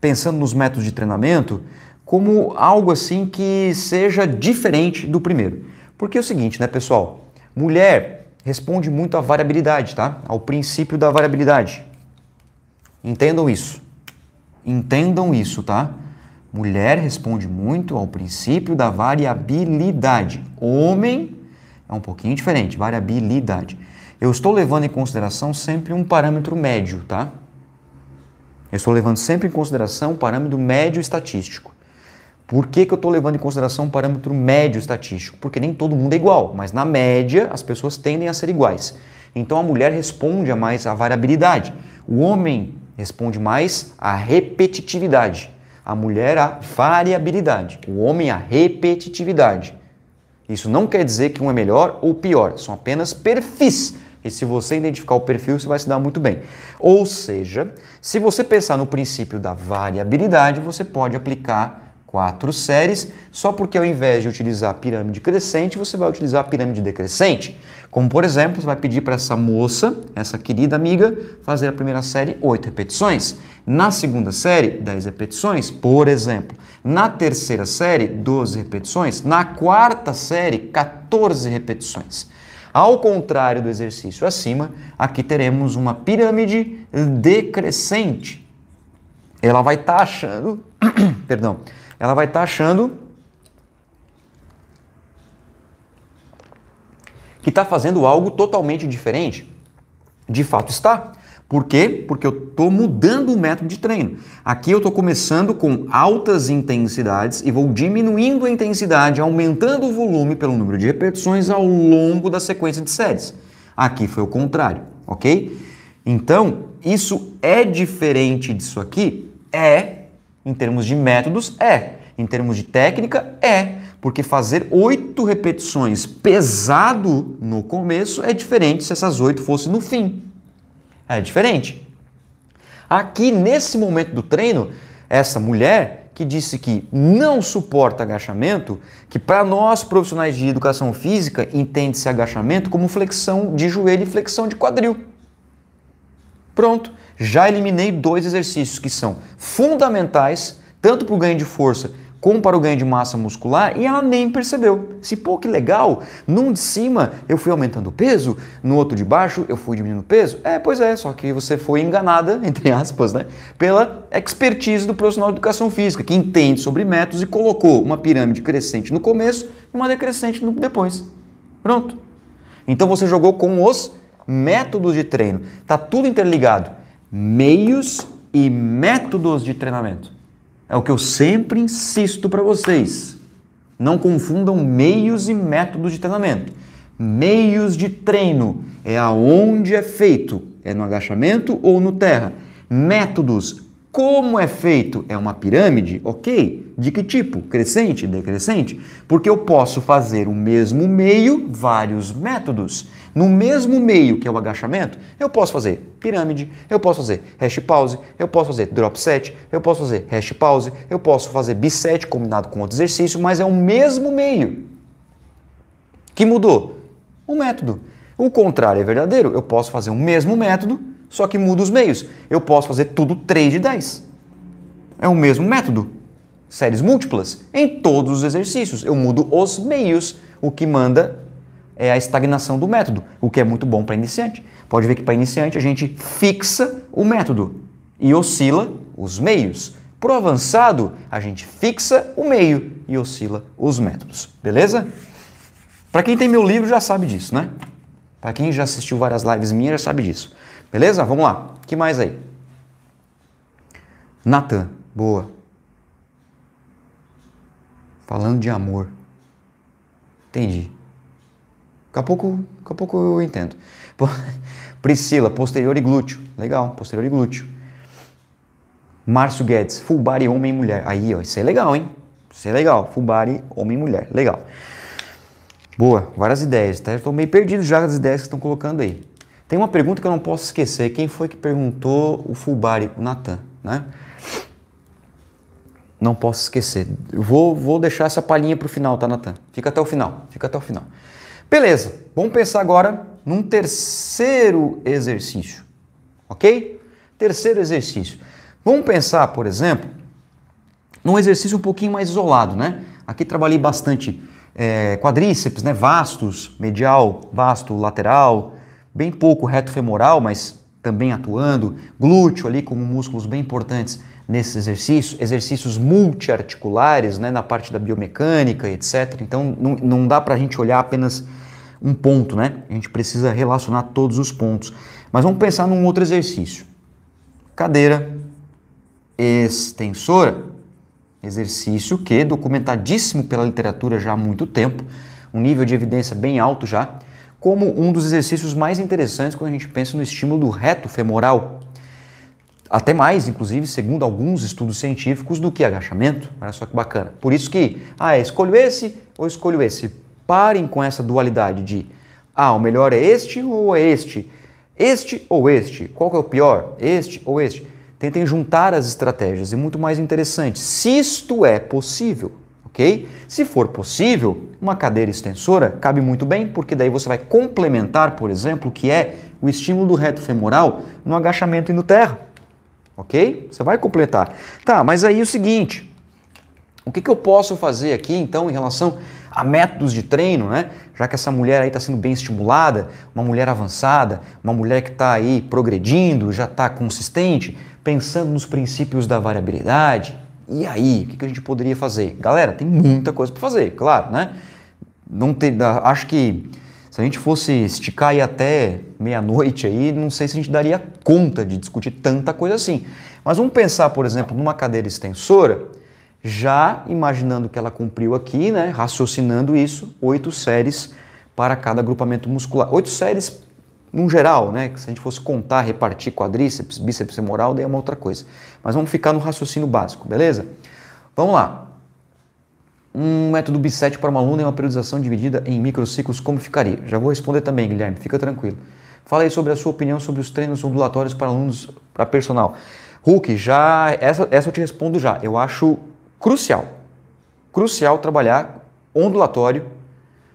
A: pensando nos métodos de treinamento, como algo assim que seja diferente do primeiro. Porque é o seguinte, né, pessoal? Mulher responde muito à variabilidade, tá? Ao princípio da variabilidade. Entendam isso. Entendam isso, tá? Mulher responde muito ao princípio da variabilidade. Homem é um pouquinho diferente, variabilidade. Eu estou levando em consideração sempre um parâmetro médio, tá? Eu estou levando sempre em consideração o parâmetro médio estatístico. Por que, que eu estou levando em consideração o parâmetro médio estatístico? Porque nem todo mundo é igual, mas na média as pessoas tendem a ser iguais. Então a mulher responde a mais à variabilidade. O homem responde mais à repetitividade. A mulher à variabilidade. O homem à repetitividade. Isso não quer dizer que um é melhor ou pior, são apenas perfis e se você identificar o perfil, você vai se dar muito bem. Ou seja, se você pensar no princípio da variabilidade, você pode aplicar quatro séries, só porque ao invés de utilizar a pirâmide crescente, você vai utilizar a pirâmide decrescente. Como por exemplo, você vai pedir para essa moça, essa querida amiga, fazer a primeira série 8 repetições, na segunda série 10 repetições, por exemplo, na terceira série 12 repetições, na quarta série 14 repetições. Ao contrário do exercício acima, aqui teremos uma pirâmide decrescente. Ela vai tá achando, perdão, ela vai tá achando que está fazendo algo totalmente diferente. De fato está, por quê? Porque eu estou mudando o método de treino. Aqui eu estou começando com altas intensidades e vou diminuindo a intensidade, aumentando o volume pelo número de repetições ao longo da sequência de séries. Aqui foi o contrário, ok? Então, isso é diferente disso aqui? É. Em termos de métodos, é. Em termos de técnica, é. Porque fazer oito repetições pesado no começo é diferente se essas oito fossem no fim. É diferente. Aqui, nesse momento do treino, essa mulher que disse que não suporta agachamento, que para nós profissionais de educação física entende-se agachamento como flexão de joelho e flexão de quadril. Pronto, já eliminei dois exercícios que são fundamentais tanto para o ganho de força com para o ganho de massa muscular e ela nem percebeu. Se, pô, que legal, num de cima eu fui aumentando o peso, no outro de baixo eu fui diminuindo o peso. É, pois é, só que você foi enganada, entre aspas, né, pela expertise do profissional de educação física, que entende sobre métodos e colocou uma pirâmide crescente no começo e uma decrescente depois. Pronto. Então você jogou com os métodos de treino. Tá tudo interligado. Meios e métodos de treinamento. É o que eu sempre insisto para vocês. Não confundam meios e métodos de treinamento. Meios de treino é aonde é feito, é no agachamento ou no terra. Métodos, como é feito? É uma pirâmide? Ok. De que tipo? Crescente, decrescente? Porque eu posso fazer o mesmo meio, vários métodos no mesmo meio que é o agachamento, eu posso fazer pirâmide, eu posso fazer hash pause, eu posso fazer drop set, eu posso fazer hash pause, eu posso fazer biset combinado com outro exercício, mas é o mesmo meio. Que mudou? O método. O contrário é verdadeiro, eu posso fazer o mesmo método, só que muda os meios. Eu posso fazer tudo 3 de 10. É o mesmo método. Séries múltiplas. Em todos os exercícios, eu mudo os meios, o que manda é a estagnação do método, o que é muito bom para iniciante. Pode ver que para iniciante a gente fixa o método e oscila os meios. Para o avançado, a gente fixa o meio e oscila os métodos, beleza? Para quem tem meu livro já sabe disso, né? Para quem já assistiu várias lives minhas já sabe disso. Beleza? Vamos lá. que mais aí? Natan, boa. Falando de amor. Entendi. Daqui a pouco, daqui a pouco eu entendo. Priscila, posterior e glúteo. Legal, posterior e glúteo. Márcio Guedes, full body, homem e mulher. Aí, ó, isso é legal, hein? Isso é legal. Full body, homem e mulher. Legal. Boa, várias ideias, tá? Estou meio perdido já das ideias que estão colocando aí. Tem uma pergunta que eu não posso esquecer. Quem foi que perguntou o full body? O Natan, né? Não posso esquecer. Vou, vou deixar essa palhinha para o final, tá, Natan? Fica até o final. Fica até o final. Beleza, vamos pensar agora num terceiro exercício, ok? Terceiro exercício. Vamos pensar, por exemplo, num exercício um pouquinho mais isolado, né? Aqui trabalhei bastante é, quadríceps, né? Vastos, medial, vasto, lateral, bem pouco reto femoral, mas também atuando, glúteo ali como músculos bem importantes nesses exercícios, exercícios multiarticulares, né, na parte da biomecânica, etc. Então, não, não dá para a gente olhar apenas um ponto, né? A gente precisa relacionar todos os pontos. Mas vamos pensar num outro exercício. Cadeira extensora, exercício que documentadíssimo pela literatura já há muito tempo, um nível de evidência bem alto já, como um dos exercícios mais interessantes quando a gente pensa no estímulo do reto femoral, até mais, inclusive, segundo alguns estudos científicos, do que agachamento. Olha só que bacana. Por isso que, ah, escolho esse ou escolho esse. Parem com essa dualidade de, ah, o melhor é este ou é este? Este ou este? Qual que é o pior? Este ou este? Tentem juntar as estratégias, e é muito mais interessante, se isto é possível, ok? Se for possível, uma cadeira extensora cabe muito bem, porque daí você vai complementar, por exemplo, o que é o estímulo do reto femoral no agachamento e no terra ok? Você vai completar. Tá, mas aí é o seguinte, o que, que eu posso fazer aqui então em relação a métodos de treino, né? Já que essa mulher aí está sendo bem estimulada, uma mulher avançada, uma mulher que está aí progredindo, já está consistente, pensando nos princípios da variabilidade. E aí, o que, que a gente poderia fazer? Galera, tem muita coisa para fazer, claro, né? Não tem, ah, acho que se a gente fosse esticar aí até meia-noite aí, não sei se a gente daria conta de discutir tanta coisa assim. Mas vamos pensar, por exemplo, numa cadeira extensora, já imaginando que ela cumpriu aqui, né, raciocinando isso, oito séries para cada agrupamento muscular. Oito séries no geral, né, se a gente fosse contar, repartir quadríceps, bíceps femoral, daí é uma outra coisa. Mas vamos ficar no raciocínio básico, beleza? Vamos lá um método B7 para uma aluna e é uma periodização dividida em microciclos, como ficaria? Já vou responder também, Guilherme, fica tranquilo. Fala aí sobre a sua opinião sobre os treinos ondulatórios para alunos, para personal. Hulk, já, essa, essa eu te respondo já. Eu acho crucial, crucial trabalhar ondulatório,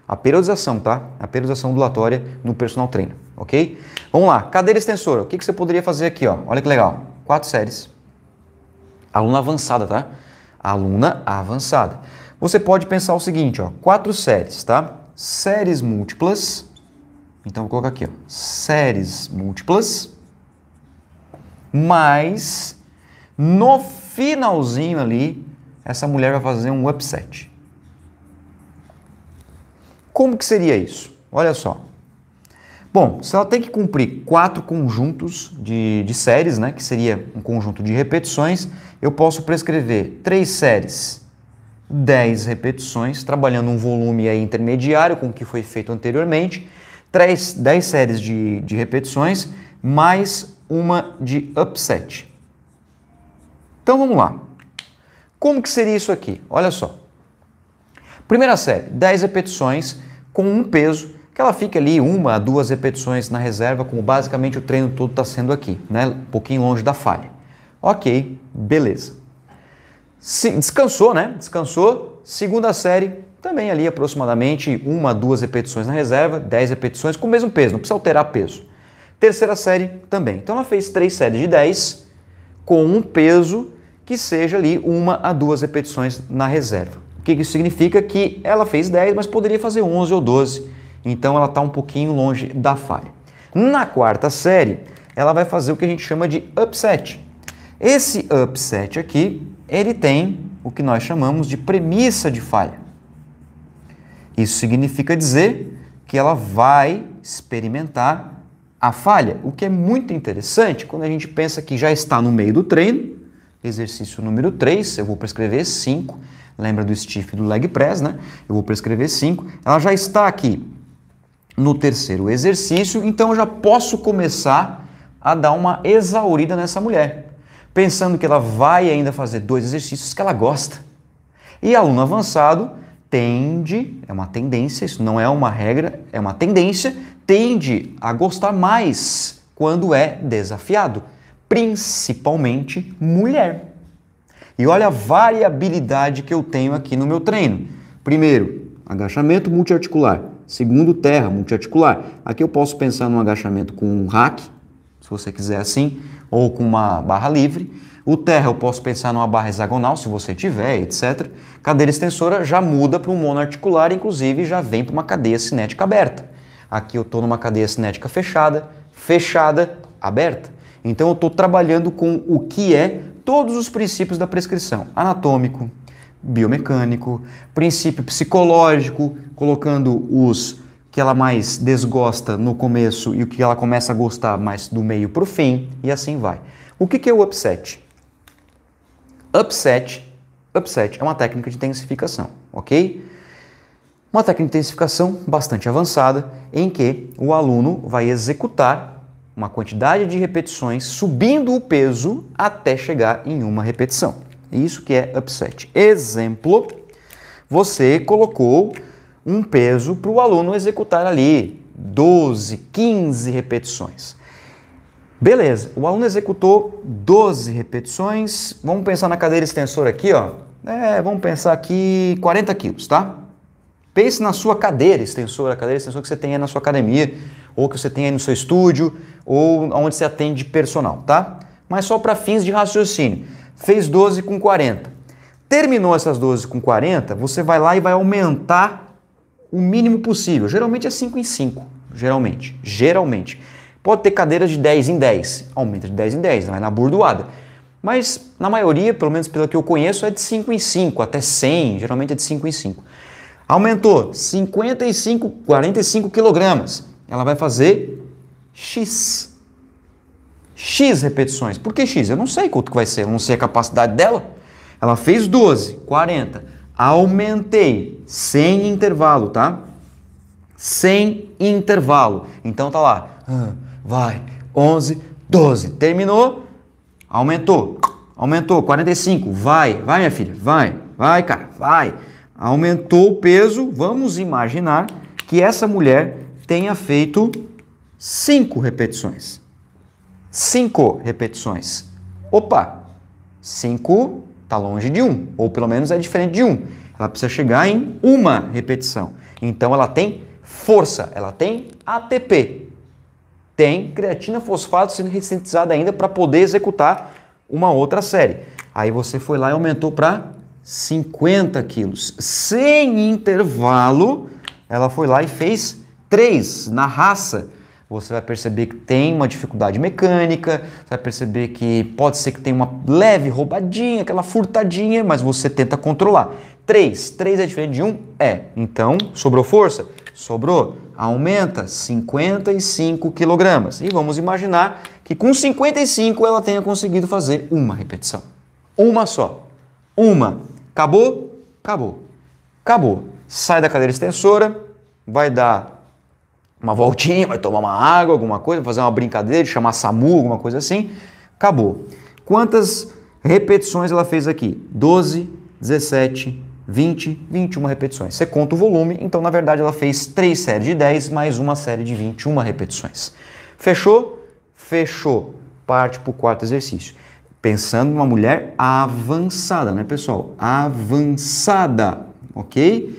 A: a periodização, tá? A periodização ondulatória no personal treino, ok? Vamos lá, cadeira extensora. O que, que você poderia fazer aqui, ó? Olha que legal. Quatro séries. Aluna avançada, tá? Aluna avançada. Você pode pensar o seguinte, ó, quatro séries, tá? Séries múltiplas. Então vou colocar aqui, ó, séries múltiplas mas no finalzinho ali, essa mulher vai fazer um upset. Como que seria isso? Olha só. Bom, se ela tem que cumprir quatro conjuntos de, de séries, né, que seria um conjunto de repetições, eu posso prescrever três séries 10 repetições, trabalhando um volume aí intermediário com o que foi feito anteriormente, 3, 10 séries de, de repetições, mais uma de upset. Então vamos lá. Como que seria isso aqui? Olha só. Primeira série, 10 repetições com um peso, que ela fica ali uma a duas repetições na reserva, como basicamente o treino todo está sendo aqui, né? Um pouquinho longe da falha. Ok, beleza. Se, descansou, né? Descansou. Segunda série, também ali aproximadamente uma, duas repetições na reserva, dez repetições com o mesmo peso, não precisa alterar peso. Terceira série também. Então ela fez três séries de dez com um peso que seja ali uma a duas repetições na reserva. O que isso significa? Que ela fez 10, mas poderia fazer 11 ou 12. Então ela está um pouquinho longe da falha. Na quarta série, ela vai fazer o que a gente chama de upset. Esse upset aqui ele tem o que nós chamamos de premissa de falha. Isso significa dizer que ela vai experimentar a falha, o que é muito interessante quando a gente pensa que já está no meio do treino, exercício número 3, eu vou prescrever 5, lembra do stiff do leg press, né? Eu vou prescrever 5, ela já está aqui no terceiro exercício, então eu já posso começar a dar uma exaurida nessa mulher pensando que ela vai ainda fazer dois exercícios que ela gosta. E aluno avançado tende, é uma tendência, isso não é uma regra, é uma tendência, tende a gostar mais quando é desafiado, principalmente mulher. E olha a variabilidade que eu tenho aqui no meu treino. Primeiro, agachamento multiarticular. Segundo, terra multiarticular. Aqui eu posso pensar num agachamento com um hack, se você quiser assim, ou com uma barra livre. O terra eu posso pensar numa barra hexagonal, se você tiver, etc. Cadeira extensora já muda para um monoarticular, inclusive já vem para uma cadeia cinética aberta. Aqui eu estou numa cadeia cinética fechada, fechada, aberta. Então eu estou trabalhando com o que é todos os princípios da prescrição: anatômico, biomecânico, princípio psicológico, colocando os que ela mais desgosta no começo e o que ela começa a gostar mais do meio para o fim, e assim vai. O que, que é o upset? Upset, upset é uma técnica de intensificação, ok? Uma técnica de intensificação bastante avançada, em que o aluno vai executar uma quantidade de repetições, subindo o peso até chegar em uma repetição. Isso que é upset. Exemplo, você colocou um peso para o aluno executar ali 12, 15 repetições. Beleza, o aluno executou 12 repetições. Vamos pensar na cadeira extensora aqui, ó. É, vamos pensar aqui 40 quilos, tá? Pense na sua cadeira extensora, a cadeira extensora que você tem aí na sua academia, ou que você tem aí no seu estúdio, ou onde você atende personal, tá? Mas só para fins de raciocínio. Fez 12 com 40. Terminou essas 12 com 40, você vai lá e vai aumentar o mínimo possível. Geralmente é 5 em 5. Geralmente. Geralmente. Pode ter cadeiras de 10 em 10. Aumenta de 10 em 10, vai na burdoada. Mas na maioria, pelo menos pela que eu conheço, é de 5 em 5, até 100, geralmente é de 5 em 5. Aumentou 55, 45 quilogramas. Ela vai fazer X. X repetições. Por que X? Eu não sei quanto que vai ser, eu não sei a capacidade dela. Ela fez 12, 40 aumentei, sem intervalo, tá? Sem intervalo. Então tá lá, ah, vai, 11, 12, terminou, aumentou, aumentou, 45, vai, vai minha filha, vai, vai cara, vai. Aumentou o peso, vamos imaginar que essa mulher tenha feito 5 repetições. 5 repetições. Opa, 5 Está longe de 1, um, ou pelo menos é diferente de 1. Um. Ela precisa chegar em uma repetição. Então ela tem força, ela tem ATP. Tem creatina fosfato sendo ressintetizada ainda para poder executar uma outra série. Aí você foi lá e aumentou para 50 quilos. Sem intervalo, ela foi lá e fez 3 na raça. Você vai perceber que tem uma dificuldade mecânica, vai perceber que pode ser que tenha uma leve roubadinha, aquela furtadinha, mas você tenta controlar. 3. 3 é diferente de 1? É. Então, sobrou força? Sobrou. Aumenta 55 quilogramas. E vamos imaginar que com 55 ela tenha conseguido fazer uma repetição. Uma só. Uma. Acabou? Acabou. Acabou. Sai da cadeira extensora, vai dar uma voltinha, vai tomar uma água, alguma coisa, fazer uma brincadeira, chamar SAMU, alguma coisa assim. Acabou. Quantas repetições ela fez aqui? 12, 17, 20, 21 repetições. Você conta o volume, então na verdade ela fez 3 séries de 10 mais uma série de 21 repetições. Fechou? Fechou. Parte para o quarto exercício. Pensando numa mulher avançada, né, pessoal? Avançada, ok?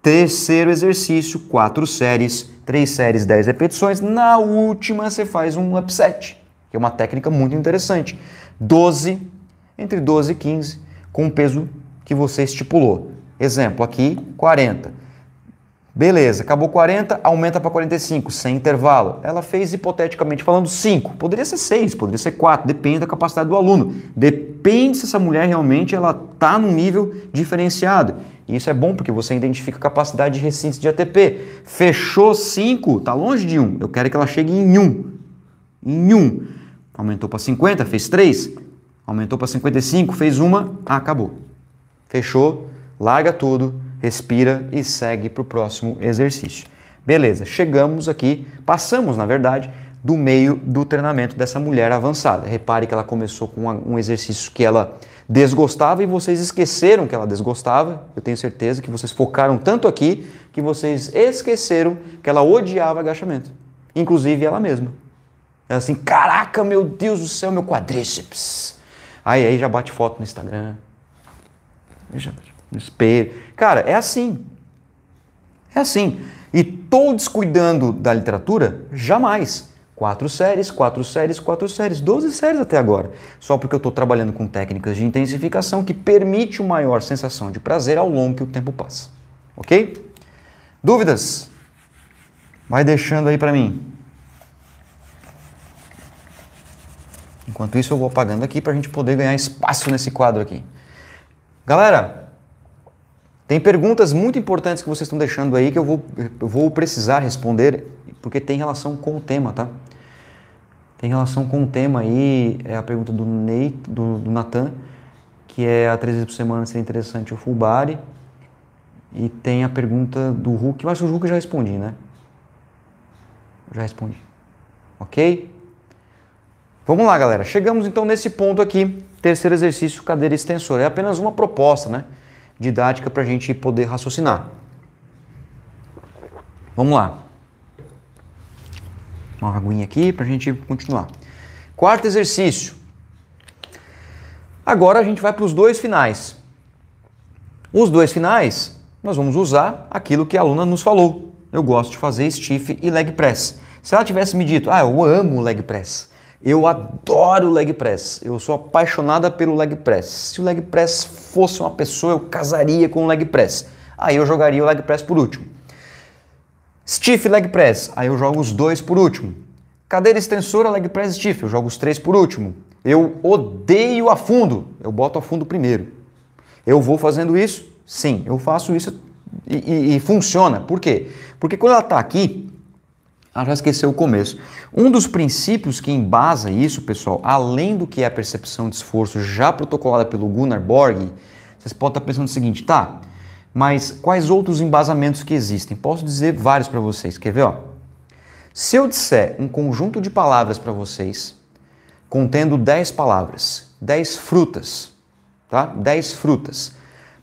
A: Terceiro exercício, quatro séries três séries, dez repetições. Na última, você faz um upset, que é uma técnica muito interessante. 12, entre 12 e 15, com o peso que você estipulou. Exemplo, aqui 40. Beleza, acabou 40, aumenta para 45, sem intervalo. Ela fez hipoteticamente falando 5, poderia ser 6, poderia ser 4, depende da capacidade do aluno. Depende se essa mulher realmente ela tá num nível diferenciado. E isso é bom porque você identifica a capacidade de recinto de ATP. Fechou 5, está longe de 1. Um. Eu quero que ela chegue em 1. Um. Em 1. Um. Aumentou para 50, fez 3. Aumentou para 55, fez uma, ah, acabou. Fechou, larga tudo, respira e segue para o próximo exercício. Beleza, chegamos aqui, passamos, na verdade, do meio do treinamento dessa mulher avançada. Repare que ela começou com um exercício que ela desgostava e vocês esqueceram que ela desgostava. Eu tenho certeza que vocês focaram tanto aqui que vocês esqueceram que ela odiava agachamento, inclusive ela mesma. Ela assim, caraca, meu Deus do céu, meu quadríceps. Aí aí já bate foto no Instagram. Já, no espelho. Cara, é assim. É assim. E tô descuidando da literatura? Jamais. Quatro séries, quatro séries, quatro séries, 12 séries até agora. Só porque eu estou trabalhando com técnicas de intensificação que permite uma maior sensação de prazer ao longo que o tempo passa. Ok? Dúvidas? Vai deixando aí para mim. Enquanto isso, eu vou apagando aqui para a gente poder ganhar espaço nesse quadro aqui. Galera, tem perguntas muito importantes que vocês estão deixando aí que eu vou, eu vou precisar responder, porque tem relação com o tema, tá? Tem relação com o tema aí, é a pergunta do Nate, do, do Nathan, que é a três vezes por semana ser interessante o full body. E tem a pergunta do Hulk, mas o Hulk eu já respondi, né? Já respondi. Ok? Vamos lá, galera. Chegamos então nesse ponto aqui, terceiro exercício, cadeira extensora. É apenas uma proposta, né? didática para a gente poder raciocinar. Vamos lá. Uma aguinha aqui para a gente continuar. Quarto exercício. Agora a gente vai para os dois finais. Os dois finais, nós vamos usar aquilo que a aluna nos falou. Eu gosto de fazer stiff e leg press. Se ela tivesse me dito, ah, eu amo leg press, eu adoro leg press. Eu sou apaixonada pelo leg press. Se o leg press fosse uma pessoa, eu casaria com o leg press. Aí eu jogaria o leg press por último. Stiff leg press. Aí eu jogo os dois por último. Cadeira extensora leg press stiff. Eu jogo os três por último. Eu odeio a fundo. Eu boto a fundo primeiro. Eu vou fazendo isso? Sim, eu faço isso e, e, e funciona. Por quê? Porque quando ela está aqui, ah, já esqueceu o começo. Um dos princípios que embasa isso, pessoal, além do que é a percepção de esforço já protocolada pelo Gunnar Borg, vocês podem estar pensando o seguinte, tá? Mas quais outros embasamentos que existem? Posso dizer vários para vocês. Quer ver? Ó? Se eu disser um conjunto de palavras para vocês, contendo 10 palavras, 10 frutas, tá? 10 frutas.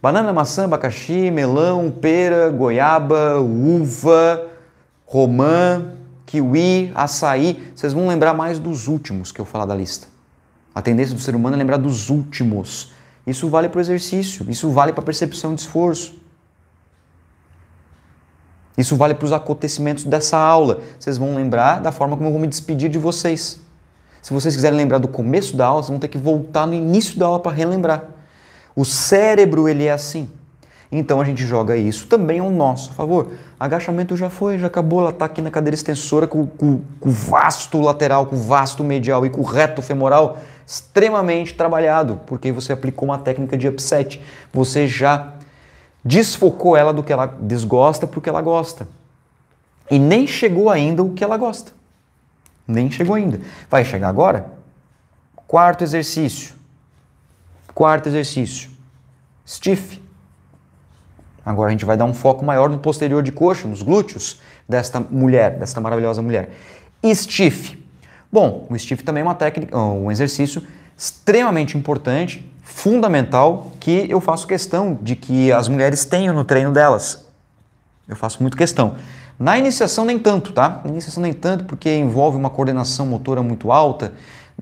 A: Banana, maçã, abacaxi, melão, pera, goiaba, uva, romã, kiwi, açaí, vocês vão lembrar mais dos últimos que eu falar da lista. A tendência do ser humano é lembrar dos últimos. Isso vale para o exercício, isso vale para a percepção de esforço. Isso vale para os acontecimentos dessa aula. Vocês vão lembrar da forma como eu vou me despedir de vocês. Se vocês quiserem lembrar do começo da aula, vocês vão ter que voltar no início da aula para relembrar. O cérebro, ele é assim. Então a gente joga isso também ao nosso favor. Agachamento já foi, já acabou, ela está aqui na cadeira extensora com, o vasto lateral, com o vasto medial e com o reto femoral extremamente trabalhado, porque você aplicou uma técnica de upset. Você já desfocou ela do que ela desgosta porque ela gosta. E nem chegou ainda o que ela gosta. Nem chegou ainda. Vai chegar agora? Quarto exercício. Quarto exercício. Stiff. Agora a gente vai dar um foco maior no posterior de coxa, nos glúteos desta mulher, desta maravilhosa mulher. Stiff. Bom, o stiff também é uma técnica, um exercício extremamente importante, fundamental, que eu faço questão de que as mulheres tenham no treino delas. Eu faço muito questão. Na iniciação nem tanto, tá? Na iniciação nem tanto porque envolve uma coordenação motora muito alta.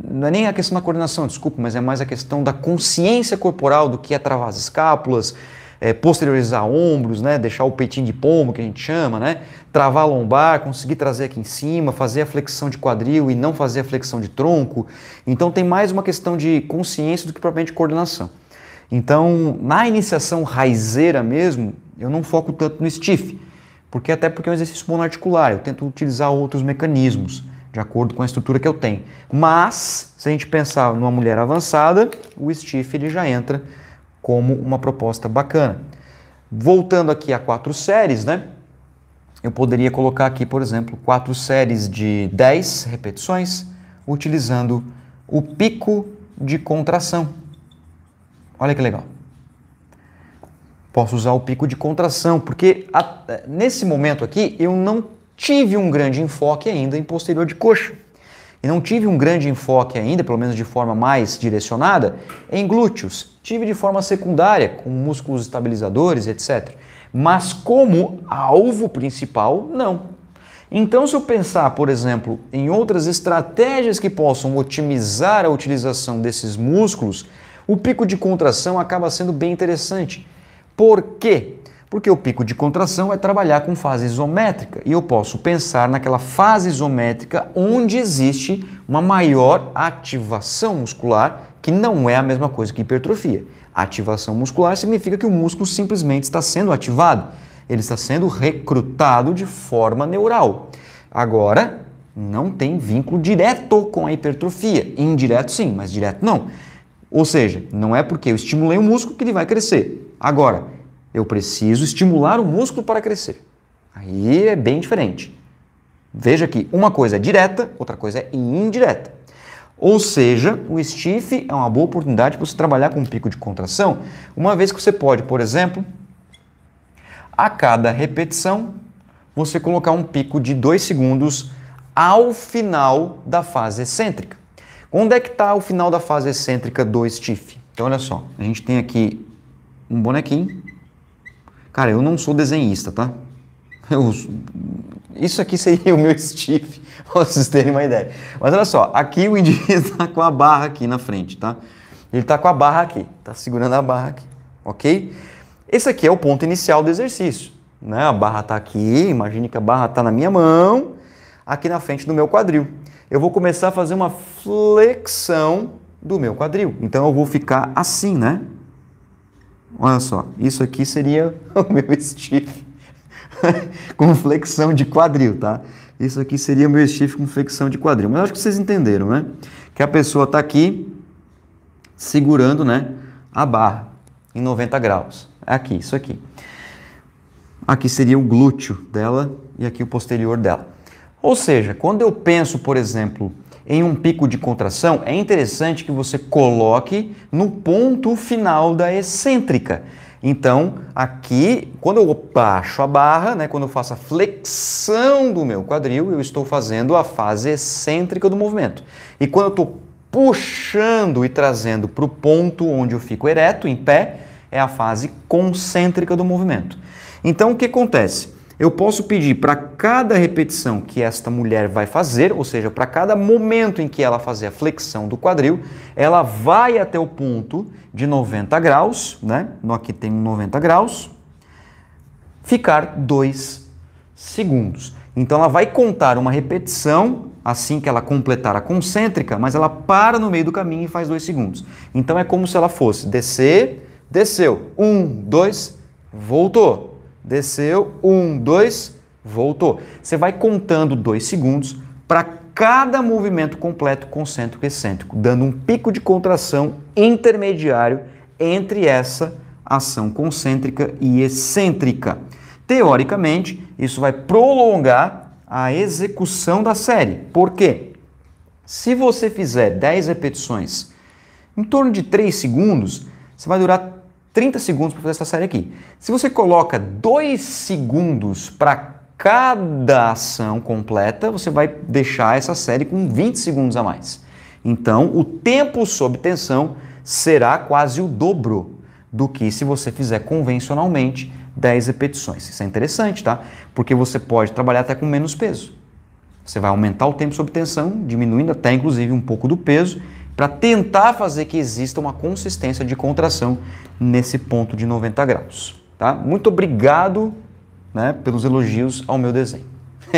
A: Não é nem a questão da coordenação, desculpa, mas é mais a questão da consciência corporal do que é travar as escápulas, é, posteriorizar ombros, né? deixar o peitinho de pombo, que a gente chama, né? travar a lombar, conseguir trazer aqui em cima, fazer a flexão de quadril e não fazer a flexão de tronco. Então tem mais uma questão de consciência do que propriamente de coordenação. Então, na iniciação raizeira mesmo, eu não foco tanto no stiff, porque até porque é um exercício monoarticular, eu tento utilizar outros mecanismos de acordo com a estrutura que eu tenho. Mas, se a gente pensar numa mulher avançada, o stiff ele já entra como uma proposta bacana. Voltando aqui a quatro séries, né? Eu poderia colocar aqui, por exemplo, quatro séries de 10 repetições, utilizando o pico de contração. Olha que legal. Posso usar o pico de contração, porque a, nesse momento aqui eu não tive um grande enfoque ainda em posterior de coxa e não tive um grande enfoque ainda, pelo menos de forma mais direcionada, em glúteos. Tive de forma secundária, com músculos estabilizadores, etc. Mas como alvo principal, não. Então, se eu pensar, por exemplo, em outras estratégias que possam otimizar a utilização desses músculos, o pico de contração acaba sendo bem interessante. Por quê? Porque o pico de contração é trabalhar com fase isométrica e eu posso pensar naquela fase isométrica onde existe uma maior ativação muscular, que não é a mesma coisa que hipertrofia. Ativação muscular significa que o músculo simplesmente está sendo ativado, ele está sendo recrutado de forma neural. Agora, não tem vínculo direto com a hipertrofia. Indireto sim, mas direto não. Ou seja, não é porque eu estimulei o músculo que ele vai crescer. Agora, eu preciso estimular o músculo para crescer. Aí é bem diferente. Veja que uma coisa é direta, outra coisa é indireta. Ou seja, o stiff é uma boa oportunidade para você trabalhar com um pico de contração, uma vez que você pode, por exemplo, a cada repetição, você colocar um pico de 2 segundos ao final da fase excêntrica. Onde é que está o final da fase excêntrica do stiff? Então, olha só, a gente tem aqui um bonequinho Cara, eu não sou desenhista, tá? Eu, isso aqui seria o meu Steve, pra vocês terem uma ideia. Mas olha só, aqui o indivíduo está com a barra aqui na frente, tá? Ele está com a barra aqui, está segurando a barra aqui, ok? Esse aqui é o ponto inicial do exercício, né? A barra está aqui, imagine que a barra está na minha mão, aqui na frente do meu quadril. Eu vou começar a fazer uma flexão do meu quadril. Então eu vou ficar assim, né? Olha só, isso aqui seria o meu stiff com flexão de quadril, tá? Isso aqui seria o meu stiff com flexão de quadril. Mas acho que vocês entenderam, né? Que a pessoa está aqui segurando, né, a barra em 90 graus. É aqui, isso aqui. Aqui seria o glúteo dela e aqui o posterior dela. Ou seja, quando eu penso, por exemplo, em um pico de contração, é interessante que você coloque no ponto final da excêntrica. Então, aqui, quando eu baixo a barra, né, quando eu faço a flexão do meu quadril, eu estou fazendo a fase excêntrica do movimento. E quando eu estou puxando e trazendo para o ponto onde eu fico ereto, em pé, é a fase concêntrica do movimento. Então, o que acontece? Eu posso pedir para cada repetição que esta mulher vai fazer, ou seja, para cada momento em que ela fazer a flexão do quadril, ela vai até o ponto de 90 graus, né? Aqui tem 90 graus, ficar 2 segundos. Então ela vai contar uma repetição assim que ela completar a concêntrica, mas ela para no meio do caminho e faz 2 segundos. Então é como se ela fosse descer, desceu, 1, um, 2, voltou desceu, um, dois, voltou. Você vai contando dois segundos para cada movimento completo concêntrico e excêntrico, dando um pico de contração intermediário entre essa ação concêntrica e excêntrica. Teoricamente, isso vai prolongar a execução da série. Por quê? Se você fizer 10 repetições em torno de 3 segundos, você vai durar 30 segundos para fazer essa série aqui. Se você coloca 2 segundos para cada ação completa, você vai deixar essa série com 20 segundos a mais. Então, o tempo sob tensão será quase o dobro do que se você fizer convencionalmente 10 repetições. Isso é interessante, tá? Porque você pode trabalhar até com menos peso. Você vai aumentar o tempo sob tensão, diminuindo até inclusive um pouco do peso para tentar fazer que exista uma consistência de contração nesse ponto de 90 graus. Tá? Muito obrigado né, pelos elogios ao meu desenho.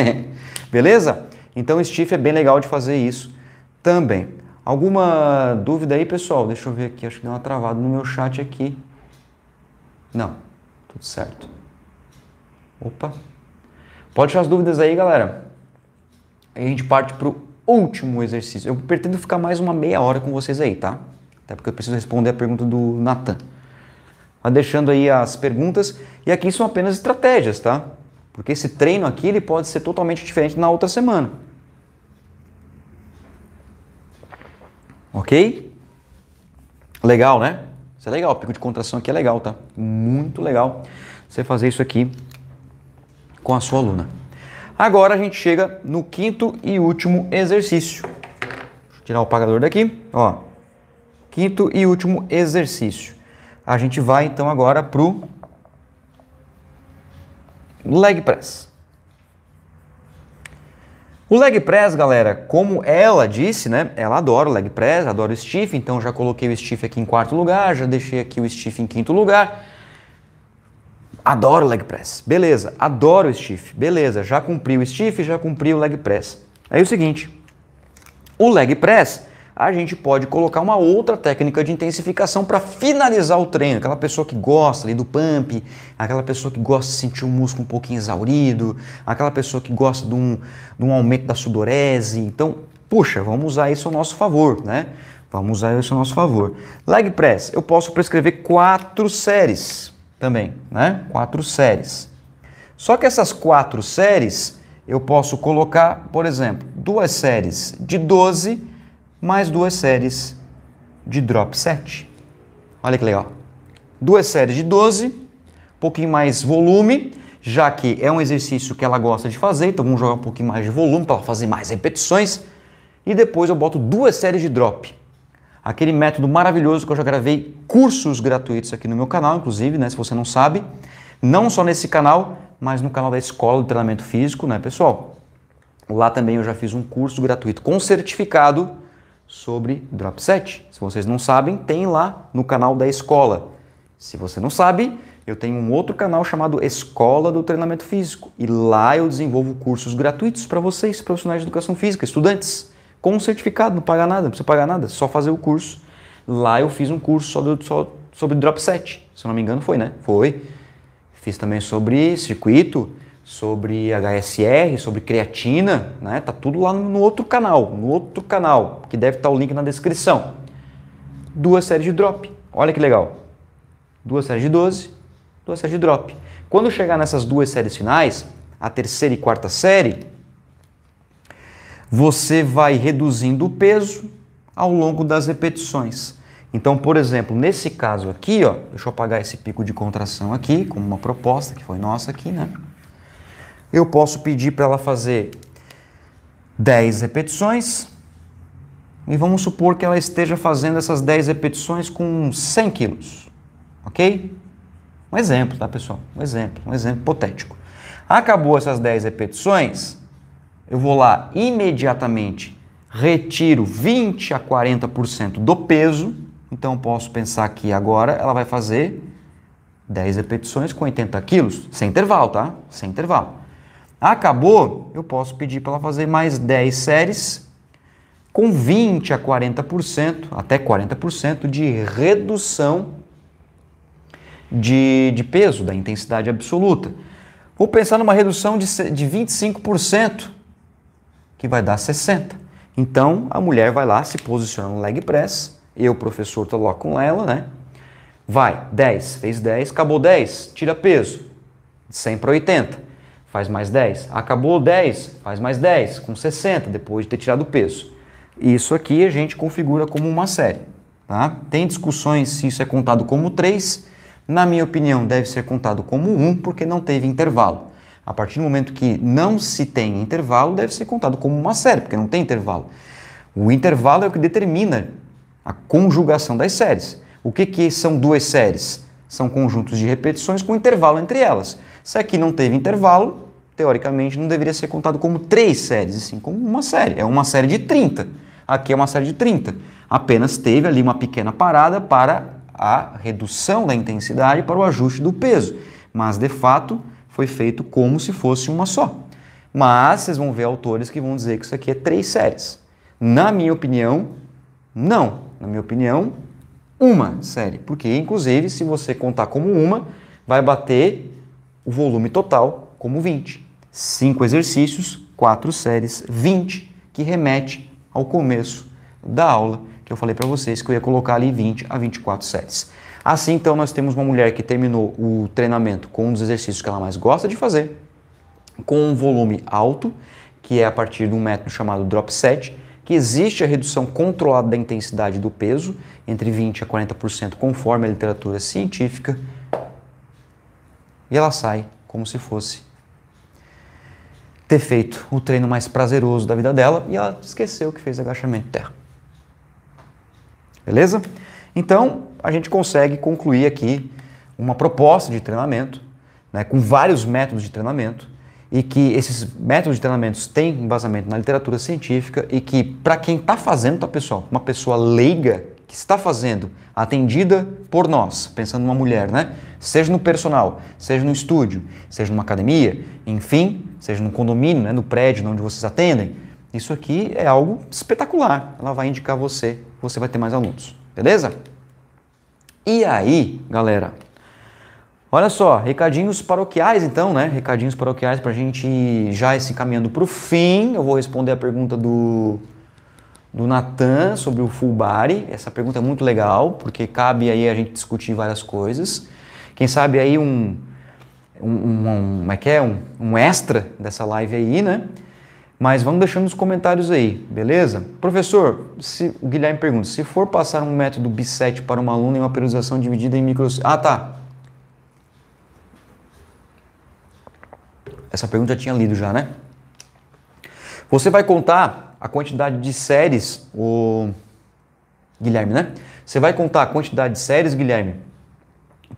A: Beleza? Então o stiff é bem legal de fazer isso também. Alguma dúvida aí, pessoal? Deixa eu ver aqui, acho que deu uma travada no meu chat aqui. Não, tudo certo. Opa. Pode deixar as dúvidas aí, galera. Aí a gente parte para o último exercício. Eu pretendo ficar mais uma meia hora com vocês aí, tá? Até porque eu preciso responder a pergunta do Natan. Mas tá deixando aí as perguntas, e aqui são apenas estratégias, tá? Porque esse treino aqui ele pode ser totalmente diferente na outra semana. Ok? Legal, né? Isso é legal, o pico de contração aqui é legal, tá? Muito legal você fazer isso aqui com a sua aluna. Agora a gente chega no quinto e último exercício. Deixa tirar o pagador daqui, ó. Quinto e último exercício. A gente vai então agora pro leg press. O leg press, galera, como ela disse, né? Ela adora o leg press, adora o stiff, então já coloquei o stiff aqui em quarto lugar, já deixei aqui o stiff em quinto lugar adoro leg press. Beleza, adoro o stiff. Beleza, já cumpri o stiff, já cumpri o leg press. Aí é o seguinte, o leg press, a gente pode colocar uma outra técnica de intensificação para finalizar o treino. Aquela pessoa que gosta ali do pump, aquela pessoa que gosta de sentir o músculo um pouquinho exaurido, aquela pessoa que gosta de um, de um aumento da sudorese. Então, puxa, vamos usar isso ao nosso favor, né? Vamos usar isso ao nosso favor. Leg press, eu posso prescrever quatro séries também, né? Quatro séries. Só que essas quatro séries eu posso colocar, por exemplo, duas séries de 12 mais duas séries de drop 7. Olha que legal. Duas séries de 12, um pouquinho mais volume, já que é um exercício que ela gosta de fazer, então vamos jogar um pouquinho mais de volume para ela fazer mais repetições. E depois eu boto duas séries de drop aquele método maravilhoso que eu já gravei cursos gratuitos aqui no meu canal, inclusive, né, se você não sabe, não só nesse canal, mas no canal da Escola de Treinamento Físico, né, pessoal? Lá também eu já fiz um curso gratuito com certificado sobre drop set. Se vocês não sabem, tem lá no canal da escola. Se você não sabe, eu tenho um outro canal chamado Escola do Treinamento Físico e lá eu desenvolvo cursos gratuitos para vocês, profissionais de educação física, estudantes com um certificado, não paga nada, não precisa pagar nada, só fazer o curso. Lá eu fiz um curso só, do, só sobre drop set, se não me engano foi, né? Foi. Fiz também sobre circuito, sobre HSR, sobre creatina, né? Tá tudo lá no outro canal, no outro canal, que deve estar tá o link na descrição. Duas séries de drop. Olha que legal. Duas séries de 12, duas séries de drop. Quando chegar nessas duas séries finais, a terceira e quarta série, você vai reduzindo o peso ao longo das repetições. Então, por exemplo, nesse caso aqui, ó, deixa eu apagar esse pico de contração aqui, como uma proposta que foi nossa aqui, né? Eu posso pedir para ela fazer 10 repetições e vamos supor que ela esteja fazendo essas 10 repetições com 100 quilos, ok? Um exemplo, tá, pessoal? Um exemplo, um exemplo hipotético. Acabou essas 10 repetições, eu vou lá imediatamente, retiro 20 a 40% do peso, então posso pensar que agora ela vai fazer 10 repetições com 80 quilos, sem intervalo, tá? Sem intervalo. Acabou, eu posso pedir para ela fazer mais 10 séries com 20 a 40%, até 40% de redução de, de peso, da intensidade absoluta. Vou pensar numa redução de, de 25% que vai dar 60. Então a mulher vai lá, se posiciona no leg press, eu, professor, estou lá com ela, né? Vai, 10, fez 10, acabou 10, tira peso, de 100 para 80, faz mais 10, acabou 10, faz mais 10, com 60, depois de ter tirado o peso. Isso aqui a gente configura como uma série. Tá? Tem discussões se isso é contado como 3, na minha opinião deve ser contado como 1, porque não teve intervalo. A partir do momento que não se tem intervalo, deve ser contado como uma série, porque não tem intervalo. O intervalo é o que determina a conjugação das séries. O que, que são duas séries? São conjuntos de repetições com intervalo entre elas. Se aqui não teve intervalo, teoricamente não deveria ser contado como três séries, e sim como uma série. É uma série de 30. Aqui é uma série de 30. Apenas teve ali uma pequena parada para a redução da intensidade, para o ajuste do peso. Mas, de fato, foi feito como se fosse uma só. Mas vocês vão ver autores que vão dizer que isso aqui é três séries. Na minha opinião, não. Na minha opinião, uma série. Porque, inclusive, se você contar como uma, vai bater o volume total como 20. Cinco exercícios, quatro séries, 20, que remete ao começo da aula que eu falei para vocês que eu ia colocar ali 20 a 24 séries. Assim, então, nós temos uma mulher que terminou o treinamento com um dos exercícios que ela mais gosta de fazer, com um volume alto, que é a partir de um método chamado drop set, que existe a redução controlada da intensidade do peso, entre 20% a 40%, conforme a literatura científica, e ela sai como se fosse ter feito o treino mais prazeroso da vida dela e ela esqueceu que fez agachamento de terra. Beleza? Então, a gente consegue concluir aqui uma proposta de treinamento, né, com vários métodos de treinamento, e que esses métodos de treinamento têm embasamento na literatura científica e que, para quem está fazendo, tá, pessoal, uma pessoa leiga que está fazendo, atendida por nós, pensando numa mulher, né? Seja no personal, seja no estúdio, seja numa academia, enfim, seja no condomínio, né? no prédio onde vocês atendem, isso aqui é algo espetacular. Ela vai indicar você, você vai ter mais alunos. Beleza? E aí, galera? Olha só, recadinhos paroquiais então, né? Recadinhos paroquiais para a gente já se encaminhando para o fim. Eu vou responder a pergunta do, do Natan sobre o full body. Essa pergunta é muito legal, porque cabe aí a gente discutir várias coisas. Quem sabe aí um, um, um, um, como é que é? um, um extra dessa live aí, né? Mas vamos deixando nos comentários aí, beleza? Professor, se, o Guilherme pergunta, se for passar um método B7 para uma aluna em uma periodização dividida em micros... Ah, tá. Essa pergunta eu tinha lido já, né? Você vai contar a quantidade de séries, o Guilherme, né? Você vai contar a quantidade de séries, Guilherme,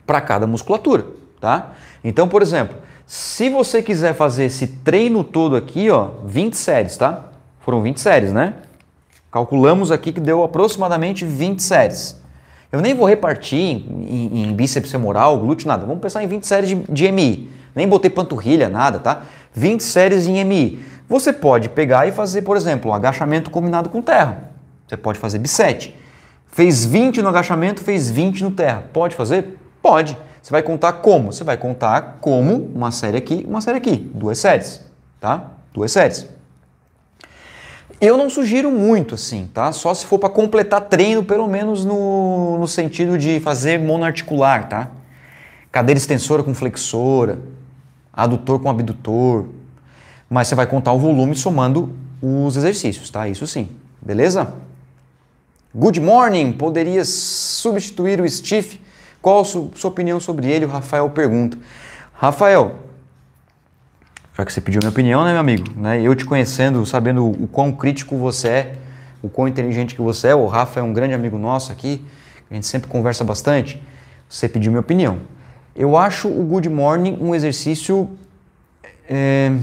A: para cada musculatura, tá? Então, por exemplo, se você quiser fazer esse treino todo aqui, ó, 20 séries, tá? Foram 20 séries, né? Calculamos aqui que deu aproximadamente 20 séries. Eu nem vou repartir em, em, em bíceps femoral, glúteo, nada. Vamos pensar em 20 séries de, de MI. Nem botei panturrilha, nada, tá? 20 séries em MI. Você pode pegar e fazer, por exemplo, um agachamento combinado com terra. Você pode fazer bisete. Fez 20 no agachamento, fez 20 no terra. Pode fazer? Pode. Você vai contar como? Você vai contar como uma série aqui, uma série aqui, duas séries, tá? Duas séries. Eu não sugiro muito assim, tá? Só se for para completar treino, pelo menos no, no sentido de fazer monoarticular, tá? Cadeira extensora com flexora, adutor com abdutor. Mas você vai contar o volume somando os exercícios, tá? Isso sim, beleza? Good morning poderia substituir o stiff qual a sua, opinião sobre ele? O Rafael pergunta. Rafael, já que você pediu minha opinião, né, meu amigo? Né? Eu te conhecendo, sabendo o quão crítico você é, o quão inteligente que você é, o Rafa é um grande amigo nosso aqui, a gente sempre conversa bastante, você pediu minha opinião. Eu acho o Good Morning um exercício. É,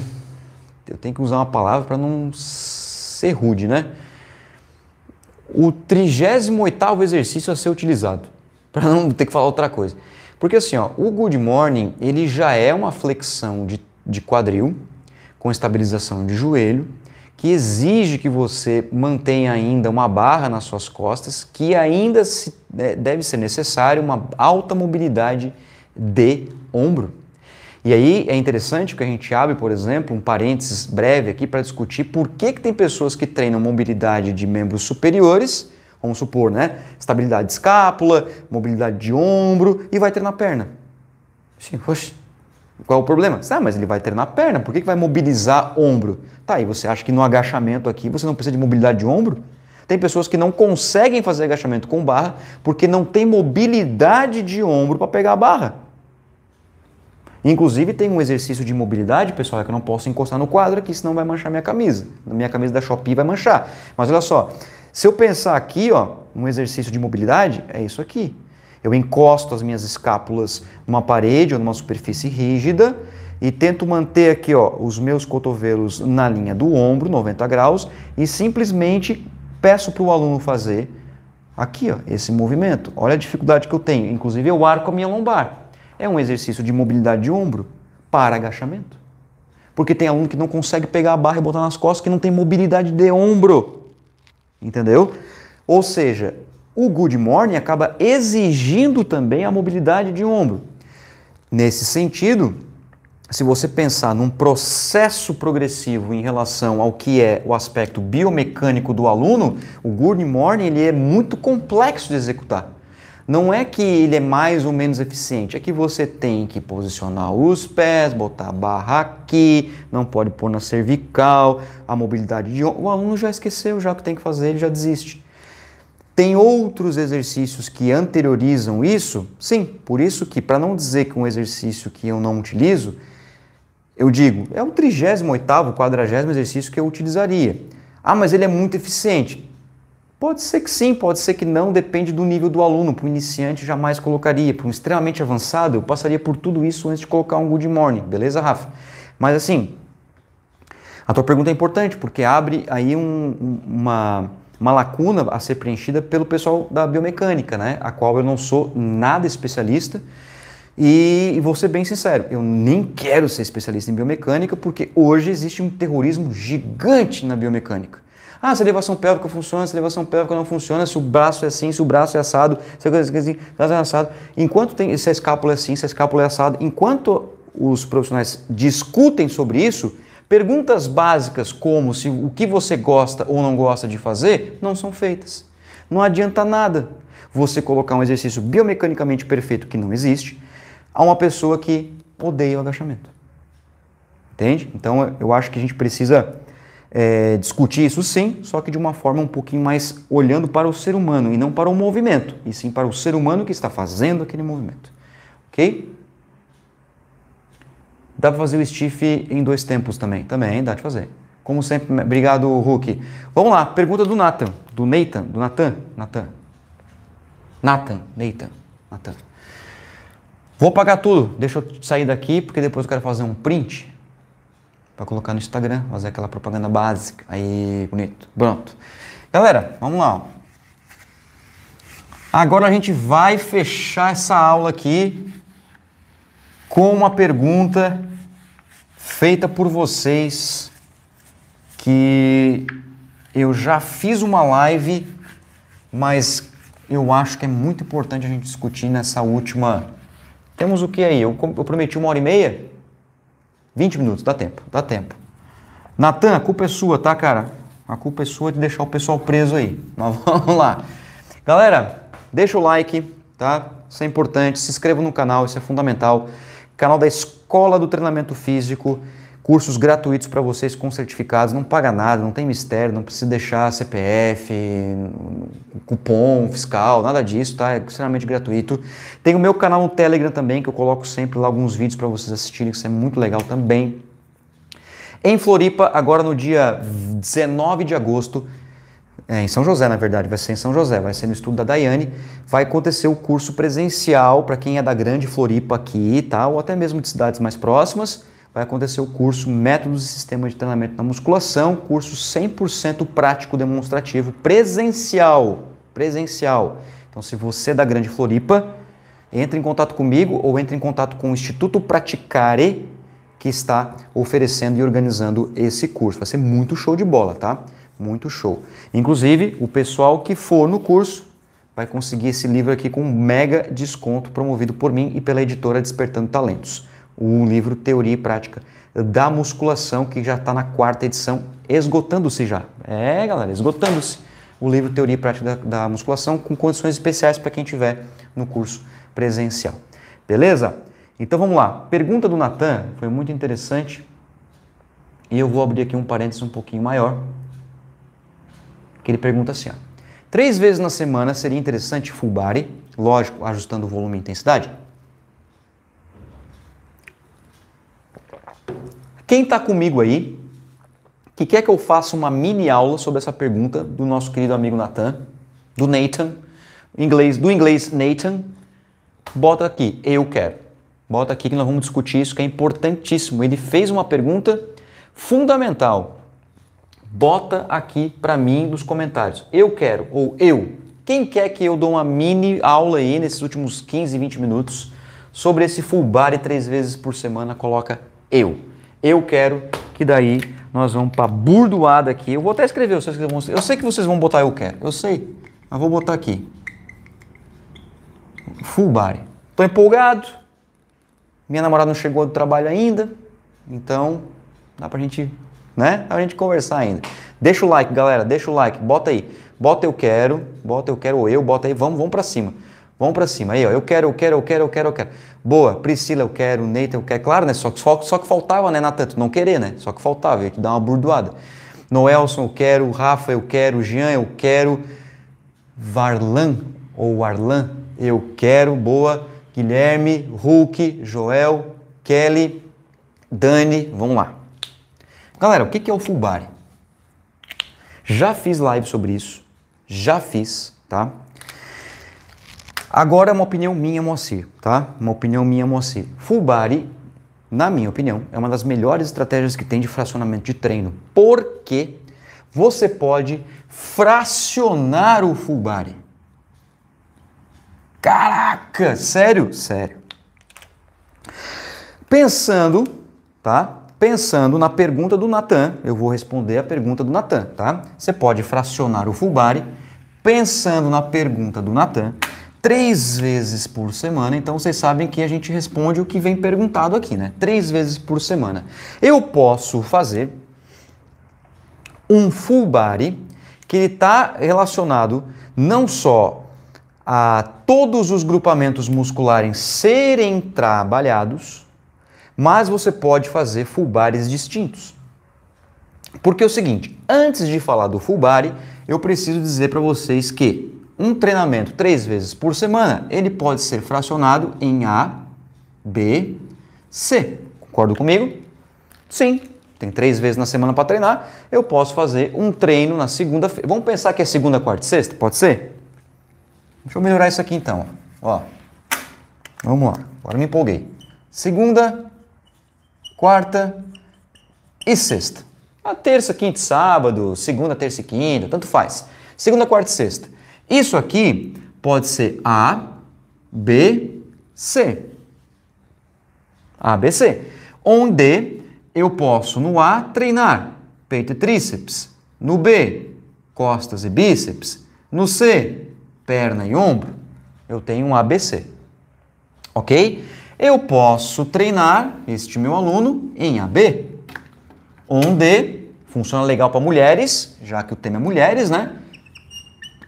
A: eu tenho que usar uma palavra para não ser rude, né? O 38 exercício a ser utilizado. para não ter que falar outra coisa. Porque assim, ó, o Good Morning ele já é uma flexão de, de quadril com estabilização de joelho que exige que você mantenha ainda uma barra nas suas costas, que ainda se, né, deve ser necessário uma alta mobilidade de ombro. E aí é interessante que a gente abre, por exemplo, um parênteses breve aqui para discutir por que, que tem pessoas que treinam mobilidade de membros superiores Vamos supor, né? Estabilidade de escápula, mobilidade de ombro e vai treinar a perna. Sim, oxe, qual é o problema? Ah, mas ele vai treinar a perna, por que, que vai mobilizar ombro? Tá, e você acha que no agachamento aqui você não precisa de mobilidade de ombro? Tem pessoas que não conseguem fazer agachamento com barra porque não tem mobilidade de ombro para pegar a barra. Inclusive tem um exercício de mobilidade, pessoal, é que eu não posso encostar no quadro aqui, senão vai manchar minha camisa. Minha camisa da Shopee vai manchar. Mas olha só, se eu pensar aqui, ó, um exercício de mobilidade, é isso aqui. Eu encosto as minhas escápulas numa parede ou numa superfície rígida e tento manter aqui ó, os meus cotovelos na linha do ombro, 90 graus, e simplesmente peço para o aluno fazer aqui ó, esse movimento. Olha a dificuldade que eu tenho. Inclusive, eu arco a minha lombar. É um exercício de mobilidade de ombro para agachamento. Porque tem aluno que não consegue pegar a barra e botar nas costas, que não tem mobilidade de ombro. Entendeu? Ou seja, o good morning acaba exigindo também a mobilidade de ombro. Nesse sentido, se você pensar num processo progressivo em relação ao que é o aspecto biomecânico do aluno, o good morning ele é muito complexo de executar. Não é que ele é mais ou menos eficiente, é que você tem que posicionar os pés, botar a barra aqui, não pode pôr na cervical, a mobilidade de o aluno já esqueceu já o que tem que fazer, ele já desiste. Tem outros exercícios que anteriorizam isso? Sim, por isso que para não dizer que um exercício que eu não utilizo, eu digo, é o 38º, 40 exercício que eu utilizaria. Ah, mas ele é muito eficiente. Pode ser que sim, pode ser que não, depende do nível do aluno. Para um iniciante, jamais colocaria. Para um extremamente avançado, eu passaria por tudo isso antes de colocar um good morning, beleza, Rafa? Mas assim, a tua pergunta é importante, porque abre aí um, uma, uma lacuna a ser preenchida pelo pessoal da biomecânica, né? A qual eu não sou nada especialista. E, e vou ser bem sincero, eu nem quero ser especialista em biomecânica, porque hoje existe um terrorismo gigante na biomecânica. Ah, se a elevação pélvica funciona, se a elevação pélvica não funciona, se o braço é assim, se o braço é assado, se a é assim, braço é assado. Enquanto tem, se a escápula é assim, se a escápula é assado, enquanto os profissionais discutem sobre isso, perguntas básicas como se o que você gosta ou não gosta de fazer não são feitas. Não adianta nada você colocar um exercício biomecanicamente perfeito que não existe a uma pessoa que odeia o agachamento. Entende? Então eu acho que a gente precisa é, discutir isso sim, só que de uma forma um pouquinho mais olhando para o ser humano e não para o movimento, e sim para o ser humano que está fazendo aquele movimento. Ok? Dá para fazer o stiff em dois tempos também? Também dá de fazer. Como sempre, obrigado, Hulk. Vamos lá, pergunta do Nathan, do Nathan, do Nathan, Nathan. Nathan, Nathan, Nathan. Vou pagar tudo, deixa eu sair daqui, porque depois eu quero fazer um print para colocar no Instagram, fazer aquela propaganda básica. Aí, bonito. Pronto. Galera, vamos lá. Agora a gente vai fechar essa aula aqui com uma pergunta feita por vocês que eu já fiz uma live, mas eu acho que é muito importante a gente discutir nessa última. Temos o que aí? Eu, prometi uma hora e meia? 20 minutos, dá tempo, dá tempo. Natan, a culpa é sua, tá, cara? A culpa é sua de deixar o pessoal preso aí. Mas vamos lá. Galera, deixa o like, tá? Isso é importante. Se inscreva no canal, isso é fundamental. Canal da Escola do Treinamento Físico cursos gratuitos para vocês com certificados, não paga nada, não tem mistério, não precisa deixar CPF, cupom fiscal, nada disso, tá? É extremamente gratuito. Tem o meu canal no Telegram também, que eu coloco sempre lá alguns vídeos para vocês assistirem, que isso é muito legal também. Em Floripa, agora no dia 19 de agosto, é, em São José, na verdade, vai ser em São José, vai ser no estudo da Daiane. Vai acontecer o curso presencial para quem é da Grande Floripa aqui, e tá? Ou até mesmo de cidades mais próximas vai acontecer o curso Métodos e Sistemas de Treinamento na Musculação, curso 100% prático demonstrativo, presencial, presencial. Então, se você é da Grande Floripa, entre em contato comigo ou entre em contato com o Instituto Praticare, que está oferecendo e organizando esse curso. Vai ser muito show de bola, tá? Muito show. Inclusive, o pessoal que for no curso vai conseguir esse livro aqui com um mega desconto promovido por mim e pela editora Despertando Talentos o livro Teoria e Prática da Musculação, que já está na quarta edição, esgotando-se já. É, galera, esgotando-se o livro Teoria e Prática da, da Musculação, com condições especiais para quem tiver no curso presencial. Beleza? Então vamos lá. Pergunta do Natan, foi muito interessante. E eu vou abrir aqui um parênteses um pouquinho maior. Que ele pergunta assim: ó, Três vezes na semana seria interessante full body, lógico, ajustando o volume e intensidade? Quem está comigo aí, que quer que eu faça uma mini aula sobre essa pergunta do nosso querido amigo Nathan, do Nathan, inglês, do inglês Nathan, bota aqui, eu quero. Bota aqui que nós vamos discutir isso, que é importantíssimo. Ele fez uma pergunta fundamental. Bota aqui para mim nos comentários. Eu quero ou eu. Quem quer que eu dê uma mini aula aí nesses últimos 15, 20 minutos sobre esse full body três vezes por semana, coloca eu. Eu quero que daí nós vamos para burdoada aqui. Eu vou até escrever, vocês vão, eu sei que vocês vão botar eu quero, eu sei, mas vou botar aqui. Full body. Tô empolgado. Minha namorada não chegou do trabalho ainda, então dá pra gente, né? Dá pra gente conversar ainda. Deixa o like, galera, deixa o like, bota aí. Bota eu quero, bota eu quero ou eu, bota aí, vamos, vamos para cima. Vamos para cima. Aí, ó, eu quero, eu quero, eu quero, eu quero, eu quero. Boa, Priscila, eu quero, Neita, eu quero. Claro, né? Só, só, só que faltava, né, Natan? Tu não querer, né? Só que faltava, ia te dar uma burdoada. Noelson, eu quero, Rafa, eu quero, Jean, eu quero. Varlan ou Arlan, eu quero, boa. Guilherme, Hulk, Joel, Kelly, Dani, vamos lá. Galera, o que é o Full Já fiz live sobre isso, já fiz, tá? Agora é uma opinião minha, Moacir, tá? Uma opinião minha, Moacir. Full body, na minha opinião, é uma das melhores estratégias que tem de fracionamento de treino. Porque você pode fracionar o full body. Caraca, sério? Sério. Pensando, tá? Pensando na pergunta do Natan, eu vou responder a pergunta do Natan, tá? Você pode fracionar o full body pensando na pergunta do Natan três vezes por semana. Então vocês sabem que a gente responde o que vem perguntado aqui, né? Três vezes por semana. Eu posso fazer um full body que ele está relacionado não só a todos os grupamentos musculares serem trabalhados, mas você pode fazer full bares distintos. Porque é o seguinte, antes de falar do full body, eu preciso dizer para vocês que um treinamento três vezes por semana, ele pode ser fracionado em A, B, C. Concordo comigo? Sim. Tem três vezes na semana para treinar. Eu posso fazer um treino na segunda-feira. Vamos pensar que é segunda, quarta e sexta? Pode ser? Deixa eu melhorar isso aqui então. Ó. Vamos lá. Agora me empolguei. Segunda, quarta e sexta. A terça, quinta e sábado, segunda, terça e quinta, tanto faz. Segunda, quarta e sexta. Isso aqui pode ser A, B, C. A, B, C. Onde eu posso, no A, treinar peito e tríceps. No B, costas e bíceps. No C, perna e ombro. Eu tenho um ABC. Ok? Eu posso treinar este meu aluno em AB, onde funciona legal para mulheres, já que o tema é mulheres, né?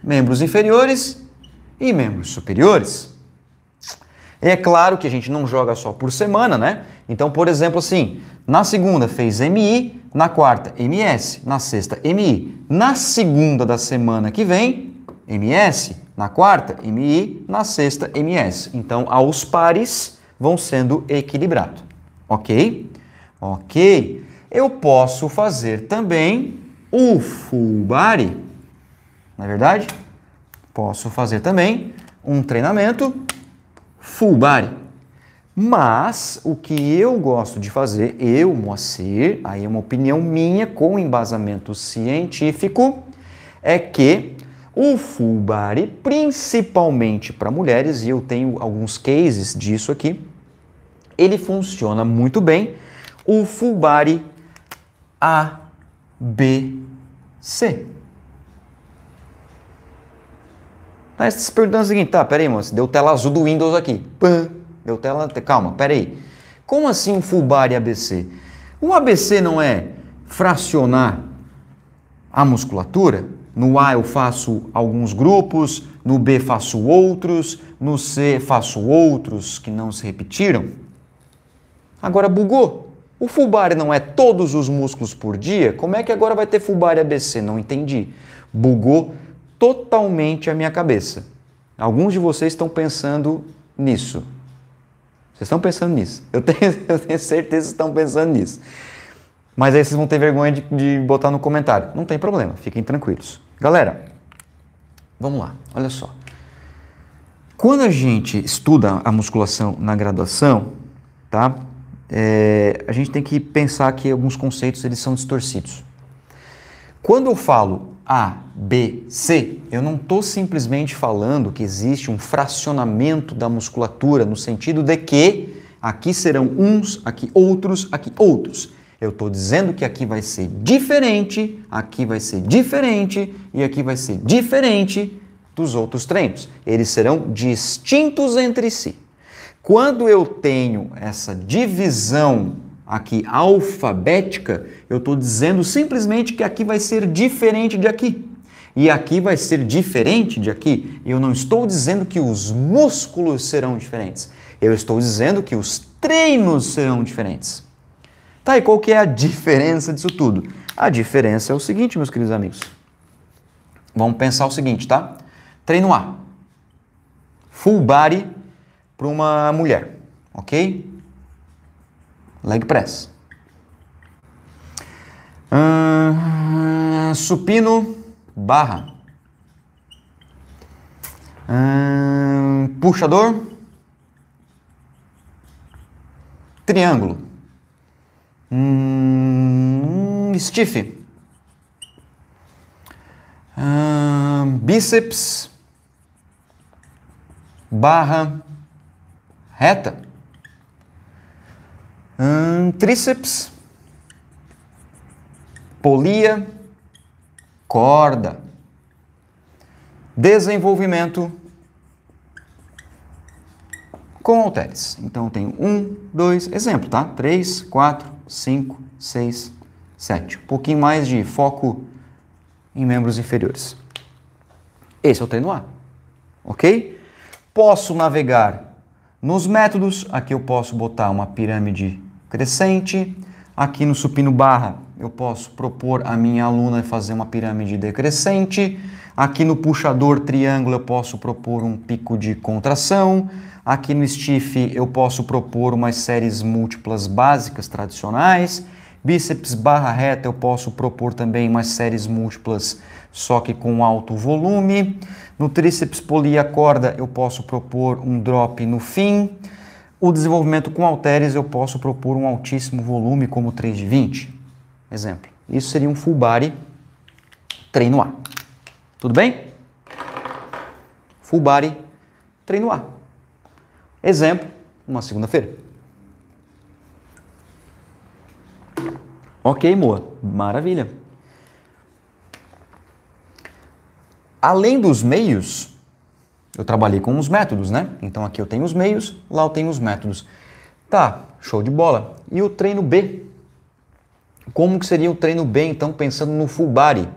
A: membros inferiores e membros superiores. E é claro que a gente não joga só por semana, né? Então, por exemplo, assim, na segunda fez MI, na quarta MS, na sexta MI, na segunda da semana que vem MS, na quarta MI, na sexta MS. Então, aos pares vão sendo equilibrados, ok? Ok. Eu posso fazer também o full body não é verdade? Posso fazer também um treinamento full body. Mas o que eu gosto de fazer, eu, Moacir, aí é uma opinião minha com embasamento científico, é que o full body, principalmente para mulheres, e eu tenho alguns cases disso aqui, ele funciona muito bem. O full body ABC. Tá se perguntando o seguinte, tá, peraí, mano, deu tela azul do Windows aqui. Pã, deu tela, calma, peraí. Como assim full ABC? O ABC não é fracionar a musculatura? No A eu faço alguns grupos, no B faço outros, no C faço outros que não se repetiram. Agora bugou. O full não é todos os músculos por dia? Como é que agora vai ter full ABC? Não entendi. Bugou totalmente a minha cabeça. Alguns de vocês estão pensando nisso. Vocês estão pensando nisso. Eu tenho, eu tenho certeza que estão pensando nisso. Mas aí vocês vão ter vergonha de, de botar no comentário. Não tem problema, fiquem tranquilos. Galera, vamos lá, olha só. Quando a gente estuda a musculação na graduação, tá? É, a gente tem que pensar que alguns conceitos eles são distorcidos. Quando eu falo a, B, C, eu não estou simplesmente falando que existe um fracionamento da musculatura no sentido de que aqui serão uns, aqui outros, aqui outros. Eu estou dizendo que aqui vai ser diferente, aqui vai ser diferente e aqui vai ser diferente dos outros treinos. Eles serão distintos entre si. Quando eu tenho essa divisão aqui alfabética, eu estou dizendo simplesmente que aqui vai ser diferente de aqui. E aqui vai ser diferente de aqui. Eu não estou dizendo que os músculos serão diferentes. Eu estou dizendo que os treinos serão diferentes. Tá, e qual que é a diferença disso tudo? A diferença é o seguinte, meus queridos amigos. Vamos pensar o seguinte, tá? Treino A. Full body para uma mulher, ok? leg press. Uh, supino, barra. Uh, puxador, triângulo. Hum, stiff. Uh, bíceps, barra, reta. Hum, tríceps, polia, corda, desenvolvimento com halteres. Então, eu tenho um, dois, exemplo, tá? Três, quatro, cinco, seis, sete. Um pouquinho mais de foco em membros inferiores. Esse é o treino A, ok? Posso navegar nos métodos, aqui eu posso botar uma pirâmide crescente, aqui no supino barra eu posso propor a minha aluna fazer uma pirâmide decrescente, aqui no puxador triângulo eu posso propor um pico de contração, aqui no stiff eu posso propor umas séries múltiplas básicas tradicionais, Bíceps barra reta eu posso propor também umas séries múltiplas, só que com alto volume. No tríceps polia corda eu posso propor um drop no fim. O desenvolvimento com halteres eu posso propor um altíssimo volume, como 3 de 20, exemplo. Isso seria um full body treino A. Tudo bem? Full body treino A. Exemplo, uma segunda-feira. Ok, Moa, maravilha. Além dos meios, eu trabalhei com os métodos, né? Então aqui eu tenho os meios, lá eu tenho os métodos. Tá, show de bola. E o treino B? Como que seria o treino B, então, pensando no full body?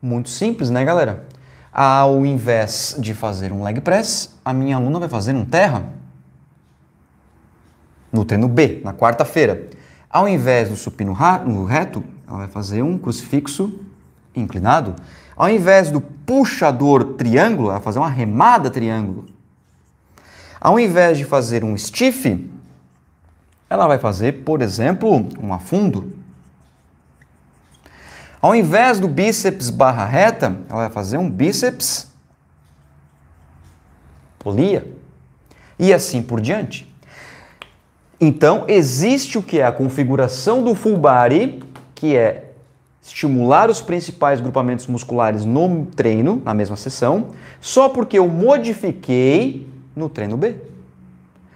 A: Muito simples, né, galera? Ao invés de fazer um leg press, a minha aluna vai fazer um terra no treino B, na quarta-feira. Ao invés do supino reto, ela vai fazer um crucifixo inclinado. Ao invés do puxador triângulo, ela vai fazer uma remada triângulo. Ao invés de fazer um stiff, ela vai fazer, por exemplo, um afundo. Ao invés do bíceps barra reta, ela vai fazer um bíceps polia. E assim por diante. Então, existe o que é a configuração do full body, que é estimular os principais grupamentos musculares no treino, na mesma sessão, só porque eu modifiquei no treino B.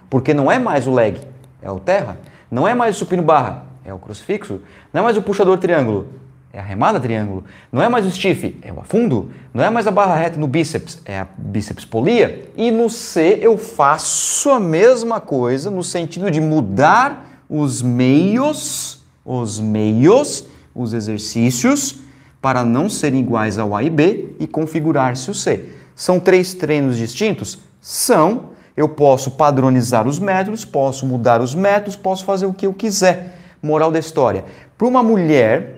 A: Porque não é mais o leg, é o terra. Não é mais o supino barra, é o crucifixo. Não é mais o puxador triângulo, é a remada triângulo. Não é mais o stiff, é o afundo. Não é mais a barra reta no bíceps, é a bíceps polia. E no C eu faço a mesma coisa no sentido de mudar os meios, os meios, os exercícios, para não serem iguais ao A e B e configurar-se o C. São três treinos distintos? São. Eu posso padronizar os métodos, posso mudar os métodos, posso fazer o que eu quiser. Moral da história. Para uma mulher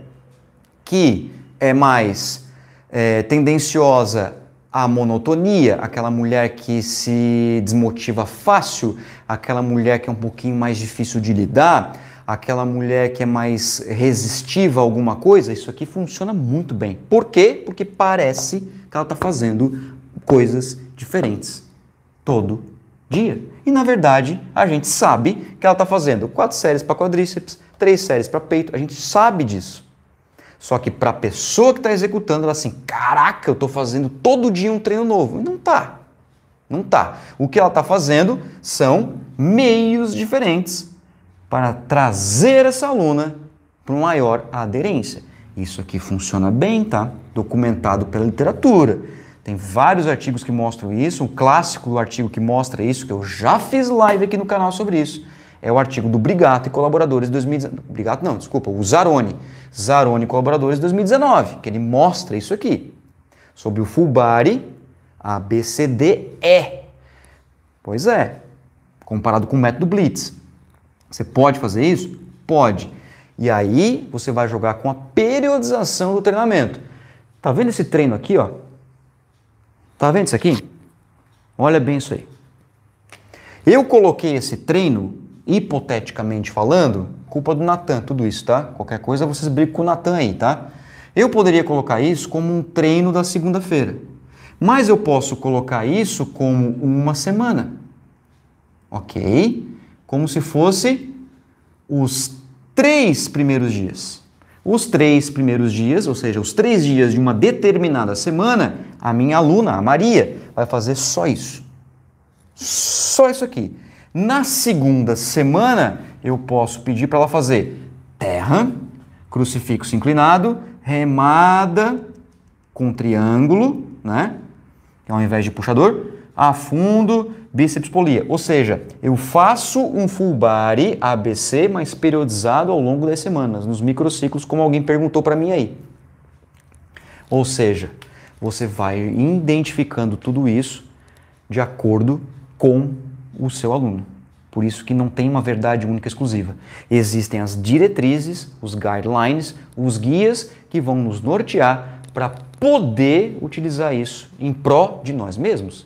A: que é mais é, tendenciosa à monotonia, aquela mulher que se desmotiva fácil, aquela mulher que é um pouquinho mais difícil de lidar, aquela mulher que é mais resistiva a alguma coisa, isso aqui funciona muito bem. Por quê? Porque parece que ela está fazendo coisas diferentes todo dia. E na verdade, a gente sabe que ela está fazendo quatro séries para quadríceps, três séries para peito, a gente sabe disso. Só que para a pessoa que está executando, ela assim, caraca, eu estou fazendo todo dia um treino novo. E não tá. Não tá. O que ela está fazendo são meios diferentes para trazer essa aluna para uma maior aderência. Isso aqui funciona bem, tá? Documentado pela literatura. Tem vários artigos que mostram isso, um clássico artigo que mostra isso, que eu já fiz live aqui no canal sobre isso. É o artigo do Brigato e colaboradores de 2019. Brigato não, desculpa, o Zarone. Zarone e colaboradores de 2019, que ele mostra isso aqui. Sobre o Fulbari ABCDE. Pois é, comparado com o método Blitz. Você pode fazer isso? Pode. E aí você vai jogar com a periodização do treinamento. Tá vendo esse treino aqui, ó? Tá vendo isso aqui? Olha bem isso aí. Eu coloquei esse treino hipoteticamente falando, culpa do Natan, tudo isso, tá? Qualquer coisa vocês brigam com o Natan aí, tá? Eu poderia colocar isso como um treino da segunda-feira, mas eu posso colocar isso como uma semana, ok? Como se fosse os três primeiros dias. Os três primeiros dias, ou seja, os três dias de uma determinada semana, a minha aluna, a Maria, vai fazer só isso. Só isso aqui na segunda semana, eu posso pedir para ela fazer terra, crucifixo inclinado, remada com triângulo, né? Ao invés de puxador, afundo, bíceps polia. Ou seja, eu faço um full body ABC, mas periodizado ao longo das semanas, nos microciclos, como alguém perguntou para mim aí. Ou seja, você vai identificando tudo isso de acordo com o seu aluno. Por isso que não tem uma verdade única exclusiva. Existem as diretrizes, os guidelines, os guias que vão nos nortear para poder utilizar isso em pró de nós mesmos.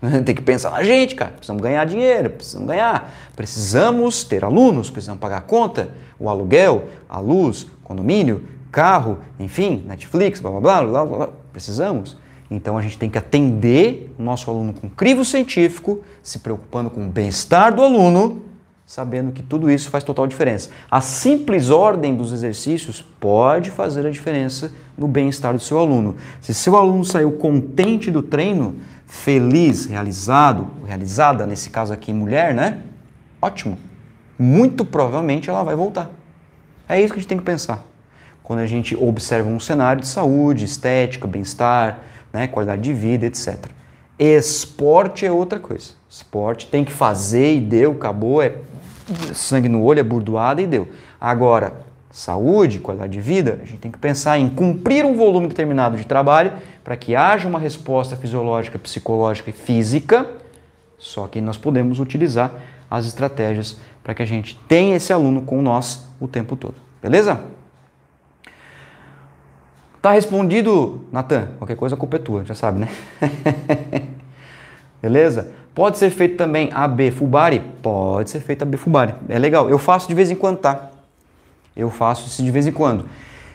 A: Tem que pensar na ah, gente, cara. Precisamos ganhar dinheiro, precisamos ganhar. Precisamos ter alunos, precisamos pagar a conta, o aluguel, a luz, condomínio, carro, enfim, Netflix, blá blá blá blá. blá. Precisamos. Então a gente tem que atender o nosso aluno com crivo científico, se preocupando com o bem-estar do aluno, sabendo que tudo isso faz total diferença. A simples ordem dos exercícios pode fazer a diferença no bem-estar do seu aluno. Se seu aluno saiu contente do treino, feliz, realizado, realizada, nesse caso aqui mulher, né? Ótimo. Muito provavelmente ela vai voltar. É isso que a gente tem que pensar. Quando a gente observa um cenário de saúde, estética, bem-estar, né? qualidade de vida, etc. Esporte é outra coisa. Esporte tem que fazer e deu, acabou, é sangue no olho, é burdoada e deu. Agora, saúde, qualidade de vida, a gente tem que pensar em cumprir um volume determinado de trabalho para que haja uma resposta fisiológica, psicológica e física. Só que nós podemos utilizar as estratégias para que a gente tenha esse aluno com nós o tempo todo. Beleza? Tá respondido, Natan? Qualquer coisa a culpa é tua, já sabe, né? Beleza? Pode ser feito também AB Fubari? Pode ser feito AB Fubari. É legal. Eu faço de vez em quando, tá? Eu faço isso de vez em quando.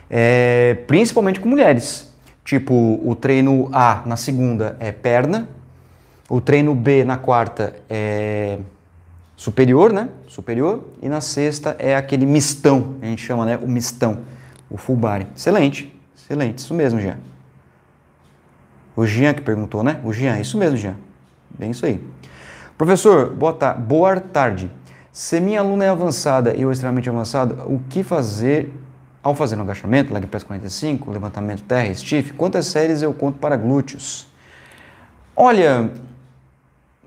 A: É, principalmente com mulheres. Tipo, o treino A na segunda é perna, o treino B na quarta é superior, né? Superior. E na sexta é aquele mistão, a gente chama, né? O mistão, o Fubari. Excelente. Excelente, isso mesmo, Jean. O Jean que perguntou, né? O Jean, isso mesmo, Jean. Bem isso aí. Professor, boa, ta boa tarde. Se minha aluna é avançada e eu extremamente avançada, o que fazer ao fazer um agachamento, leg press 45, levantamento terra, stiff? Quantas séries eu conto para glúteos? Olha,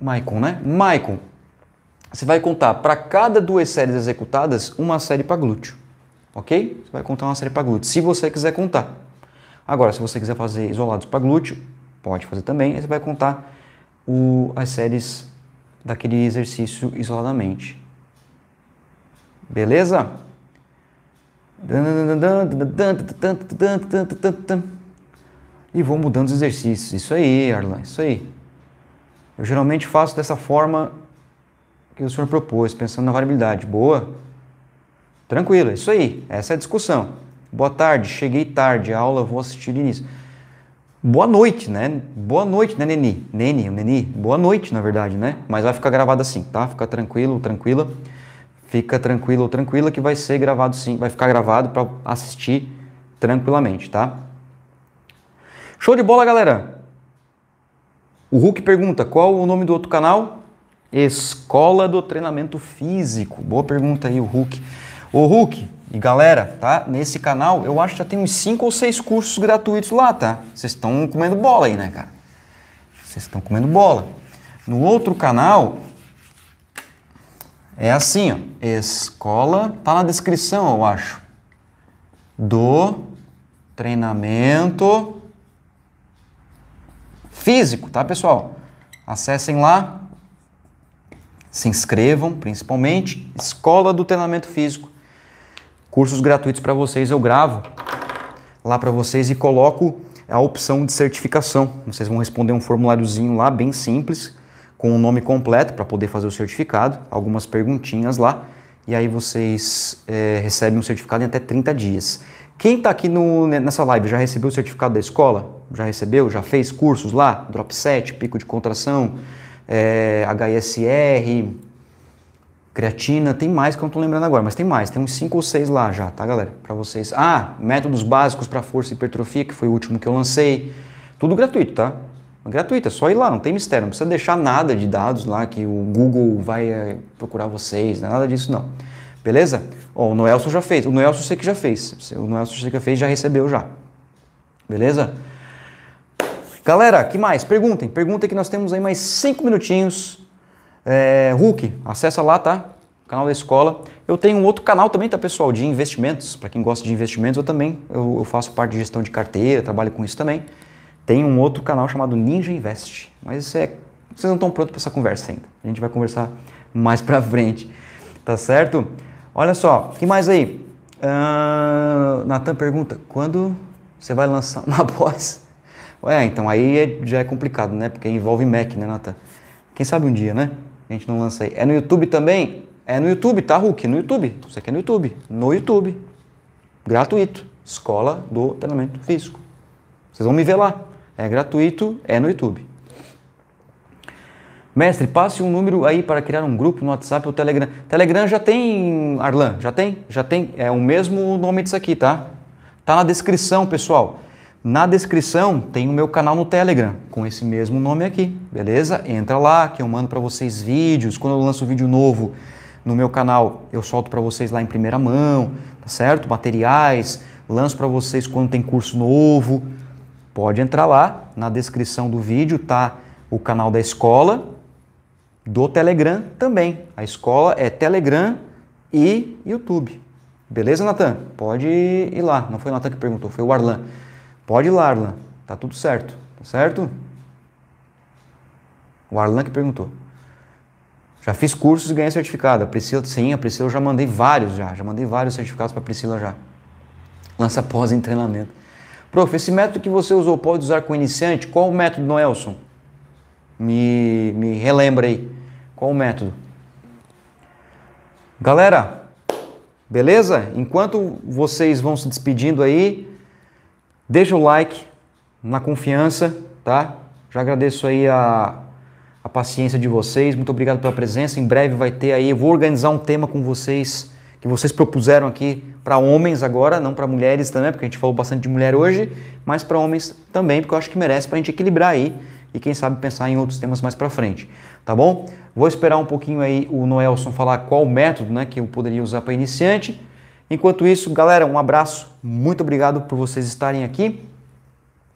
A: Maicon, né? Maicon, você vai contar para cada duas séries executadas uma série para glúteo, ok? Você vai contar uma série para glúteo, se você quiser contar. Agora, se você quiser fazer isolados para glúteo, pode fazer também. Aí você vai contar o, as séries daquele exercício isoladamente. Beleza? E vou mudando os exercícios. Isso aí, Arlan, isso aí. Eu geralmente faço dessa forma que o senhor propôs, pensando na variabilidade. Boa? Tranquilo, isso aí. Essa é a discussão. Boa tarde, cheguei tarde, a aula vou assistir início. Boa noite, né? Boa noite, né, Neni? Neni, o Neni. Boa noite, na verdade, né? Mas vai ficar gravado assim, tá? Fica tranquilo, tranquila. Fica tranquilo, tranquila que vai ser gravado sim, vai ficar gravado para assistir tranquilamente, tá? Show de bola, galera. O Hulk pergunta: "Qual o nome do outro canal?" Escola do Treinamento Físico. Boa pergunta aí, o Hulk. O Hulk, e galera, tá? Nesse canal eu acho que já tem uns 5 ou 6 cursos gratuitos lá, tá? Vocês estão comendo bola aí, né, cara? Vocês estão comendo bola. No outro canal é assim, ó. Escola, tá na descrição, eu acho. Do treinamento físico, tá, pessoal? Acessem lá. Se inscrevam, principalmente, Escola do Treinamento Físico. Cursos gratuitos para vocês eu gravo lá para vocês e coloco a opção de certificação. Vocês vão responder um formuláriozinho lá bem simples com o nome completo para poder fazer o certificado, algumas perguntinhas lá e aí vocês é, recebem um certificado em até 30 dias. Quem está aqui no, né, nessa live já recebeu o certificado da escola? Já recebeu? Já fez cursos lá? Drop 7, pico de contração, é, HSR, creatina, tem mais que eu não tô lembrando agora, mas tem mais, tem uns 5 ou 6 lá já, tá, galera? Para vocês. Ah, métodos básicos para força e hipertrofia, que foi o último que eu lancei. Tudo gratuito, tá? Gratuito, é só ir lá, não tem mistério, não precisa deixar nada de dados lá que o Google vai eh, procurar vocês, é nada disso não. Beleza? Ó, o Noelson já fez, o Noelson sei que já fez, o Noelson sei que já fez, já recebeu já. Beleza? Galera, que mais? Perguntem, pergunta que nós temos aí mais 5 minutinhos é, Hulk, acessa lá, tá? canal da escola. Eu tenho um outro canal também, tá, pessoal, de investimentos. Para quem gosta de investimentos, eu também eu, eu, faço parte de gestão de carteira, trabalho com isso também. Tem um outro canal chamado Ninja Invest. Mas isso é, vocês não estão prontos para essa conversa ainda. A gente vai conversar mais para frente, tá certo? Olha só, que mais aí? Uh, Natan pergunta, quando você vai lançar uma voz? É, então aí é, já é complicado, né? Porque envolve Mac, né, Natan? Quem sabe um dia, né? A gente não lança aí. É no YouTube também? É no YouTube, tá, Hulk? É no YouTube. Isso aqui é no YouTube. No YouTube. Gratuito. Escola do Treinamento Físico. Vocês vão me ver lá. É gratuito, é no YouTube. Mestre, passe um número aí para criar um grupo no WhatsApp ou Telegram. Telegram já tem, Arlan, já tem? Já tem. É o mesmo nome disso aqui, tá? Tá na descrição, pessoal. Na descrição tem o meu canal no Telegram, com esse mesmo nome aqui, beleza? Entra lá que eu mando para vocês vídeos. Quando eu lanço vídeo novo no meu canal, eu solto para vocês lá em primeira mão, tá certo? Materiais, lanço para vocês quando tem curso novo. Pode entrar lá, na descrição do vídeo tá o canal da escola, do Telegram também. A escola é Telegram e YouTube. Beleza, Natan? Pode ir lá. Não foi o Natan que perguntou, foi o Arlan. Pode ir lá, Arlan. Tá tudo certo. Tá certo? O Arlan que perguntou. Já fiz cursos e ganhei certificado. A Priscila, sim, a Priscila eu já mandei vários já. Já mandei vários certificados para Priscila já. Lança pós em treinamento. Prof, esse método que você usou pode usar com iniciante? Qual o método, Noelson? Me, me relembra aí. Qual o método? Galera, beleza? Enquanto vocês vão se despedindo aí, Deixa o like na confiança, tá? Já agradeço aí a, a paciência de vocês. Muito obrigado pela presença. Em breve vai ter aí, eu vou organizar um tema com vocês que vocês propuseram aqui para homens agora, não para mulheres também, porque a gente falou bastante de mulher hoje, mas para homens também, porque eu acho que merece para a gente equilibrar aí e quem sabe pensar em outros temas mais para frente, tá bom? Vou esperar um pouquinho aí o Noelson falar qual método, né, que eu poderia usar para iniciante Enquanto isso, galera, um abraço. Muito obrigado por vocês estarem aqui.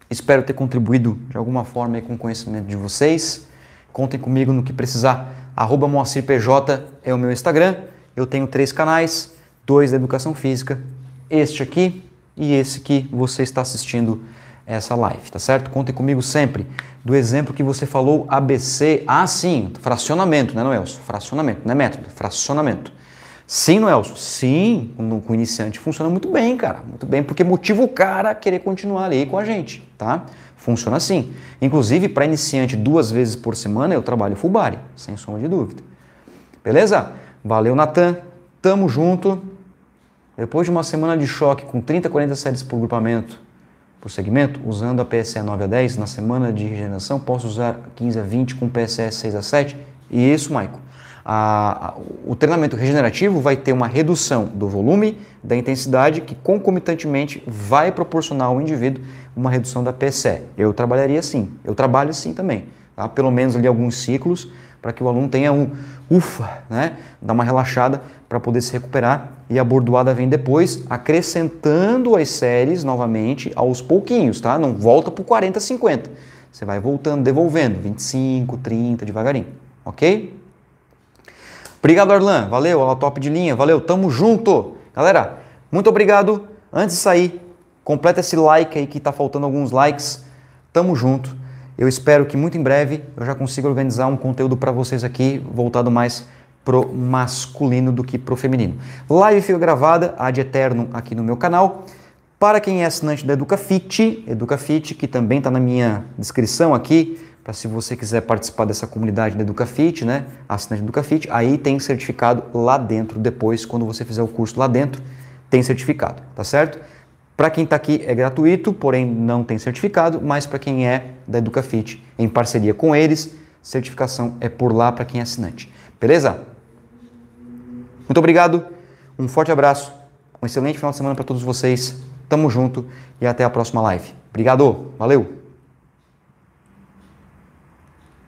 A: Espero ter contribuído de alguma forma com o conhecimento de vocês. Contem comigo no que precisar. Arroba MoacirPJ é o meu Instagram. Eu tenho três canais, dois da Educação Física, este aqui e esse que você está assistindo essa live, tá certo? Contem comigo sempre. Do exemplo que você falou, ABC, ah sim, fracionamento, né, Noelso? Fracionamento, não é método, fracionamento. Sim, Noelso, sim, com iniciante funciona muito bem, cara. Muito bem, porque motiva o cara a querer continuar ali com a gente, tá? Funciona assim. Inclusive, para iniciante, duas vezes por semana eu trabalho full body, sem sombra de dúvida. Beleza? Valeu, Natan. Tamo junto. Depois de uma semana de choque com 30, 40 séries por grupamento, por segmento, usando a PSE 9 a 10, na semana de regeneração posso usar 15 a 20 com PSE 6 a 7. E isso, Maico a, o treinamento regenerativo vai ter uma redução do volume, da intensidade, que concomitantemente vai proporcionar ao indivíduo uma redução da PSE. Eu trabalharia assim, eu trabalho assim também, tá? pelo menos ali alguns ciclos, para que o aluno tenha um ufa, né? Dá uma relaxada para poder se recuperar e a bordoada vem depois, acrescentando as séries novamente aos pouquinhos, tá? Não volta para 40, 50. Você vai voltando, devolvendo, 25, 30, devagarinho, ok? Obrigado, Arlan. Valeu, ela top de linha. Valeu, tamo junto. Galera, muito obrigado. Antes de sair, completa esse like aí que tá faltando alguns likes. Tamo junto. Eu espero que muito em breve eu já consiga organizar um conteúdo para vocês aqui voltado mais pro masculino do que pro feminino. Live fica gravada ad eterno aqui no meu canal. Para quem é assinante da Educa Fit que também está na minha descrição aqui, para se você quiser participar dessa comunidade né, da EducaFit, né, assinante do EducaFit, aí tem certificado lá dentro depois, quando você fizer o curso lá dentro, tem certificado, tá certo? Para quem está aqui é gratuito, porém não tem certificado, mas para quem é da EducaFit, em parceria com eles, certificação é por lá para quem é assinante, beleza? Muito obrigado, um forte abraço, um excelente final de semana para todos vocês, tamo junto e até a próxima live. Obrigado, valeu!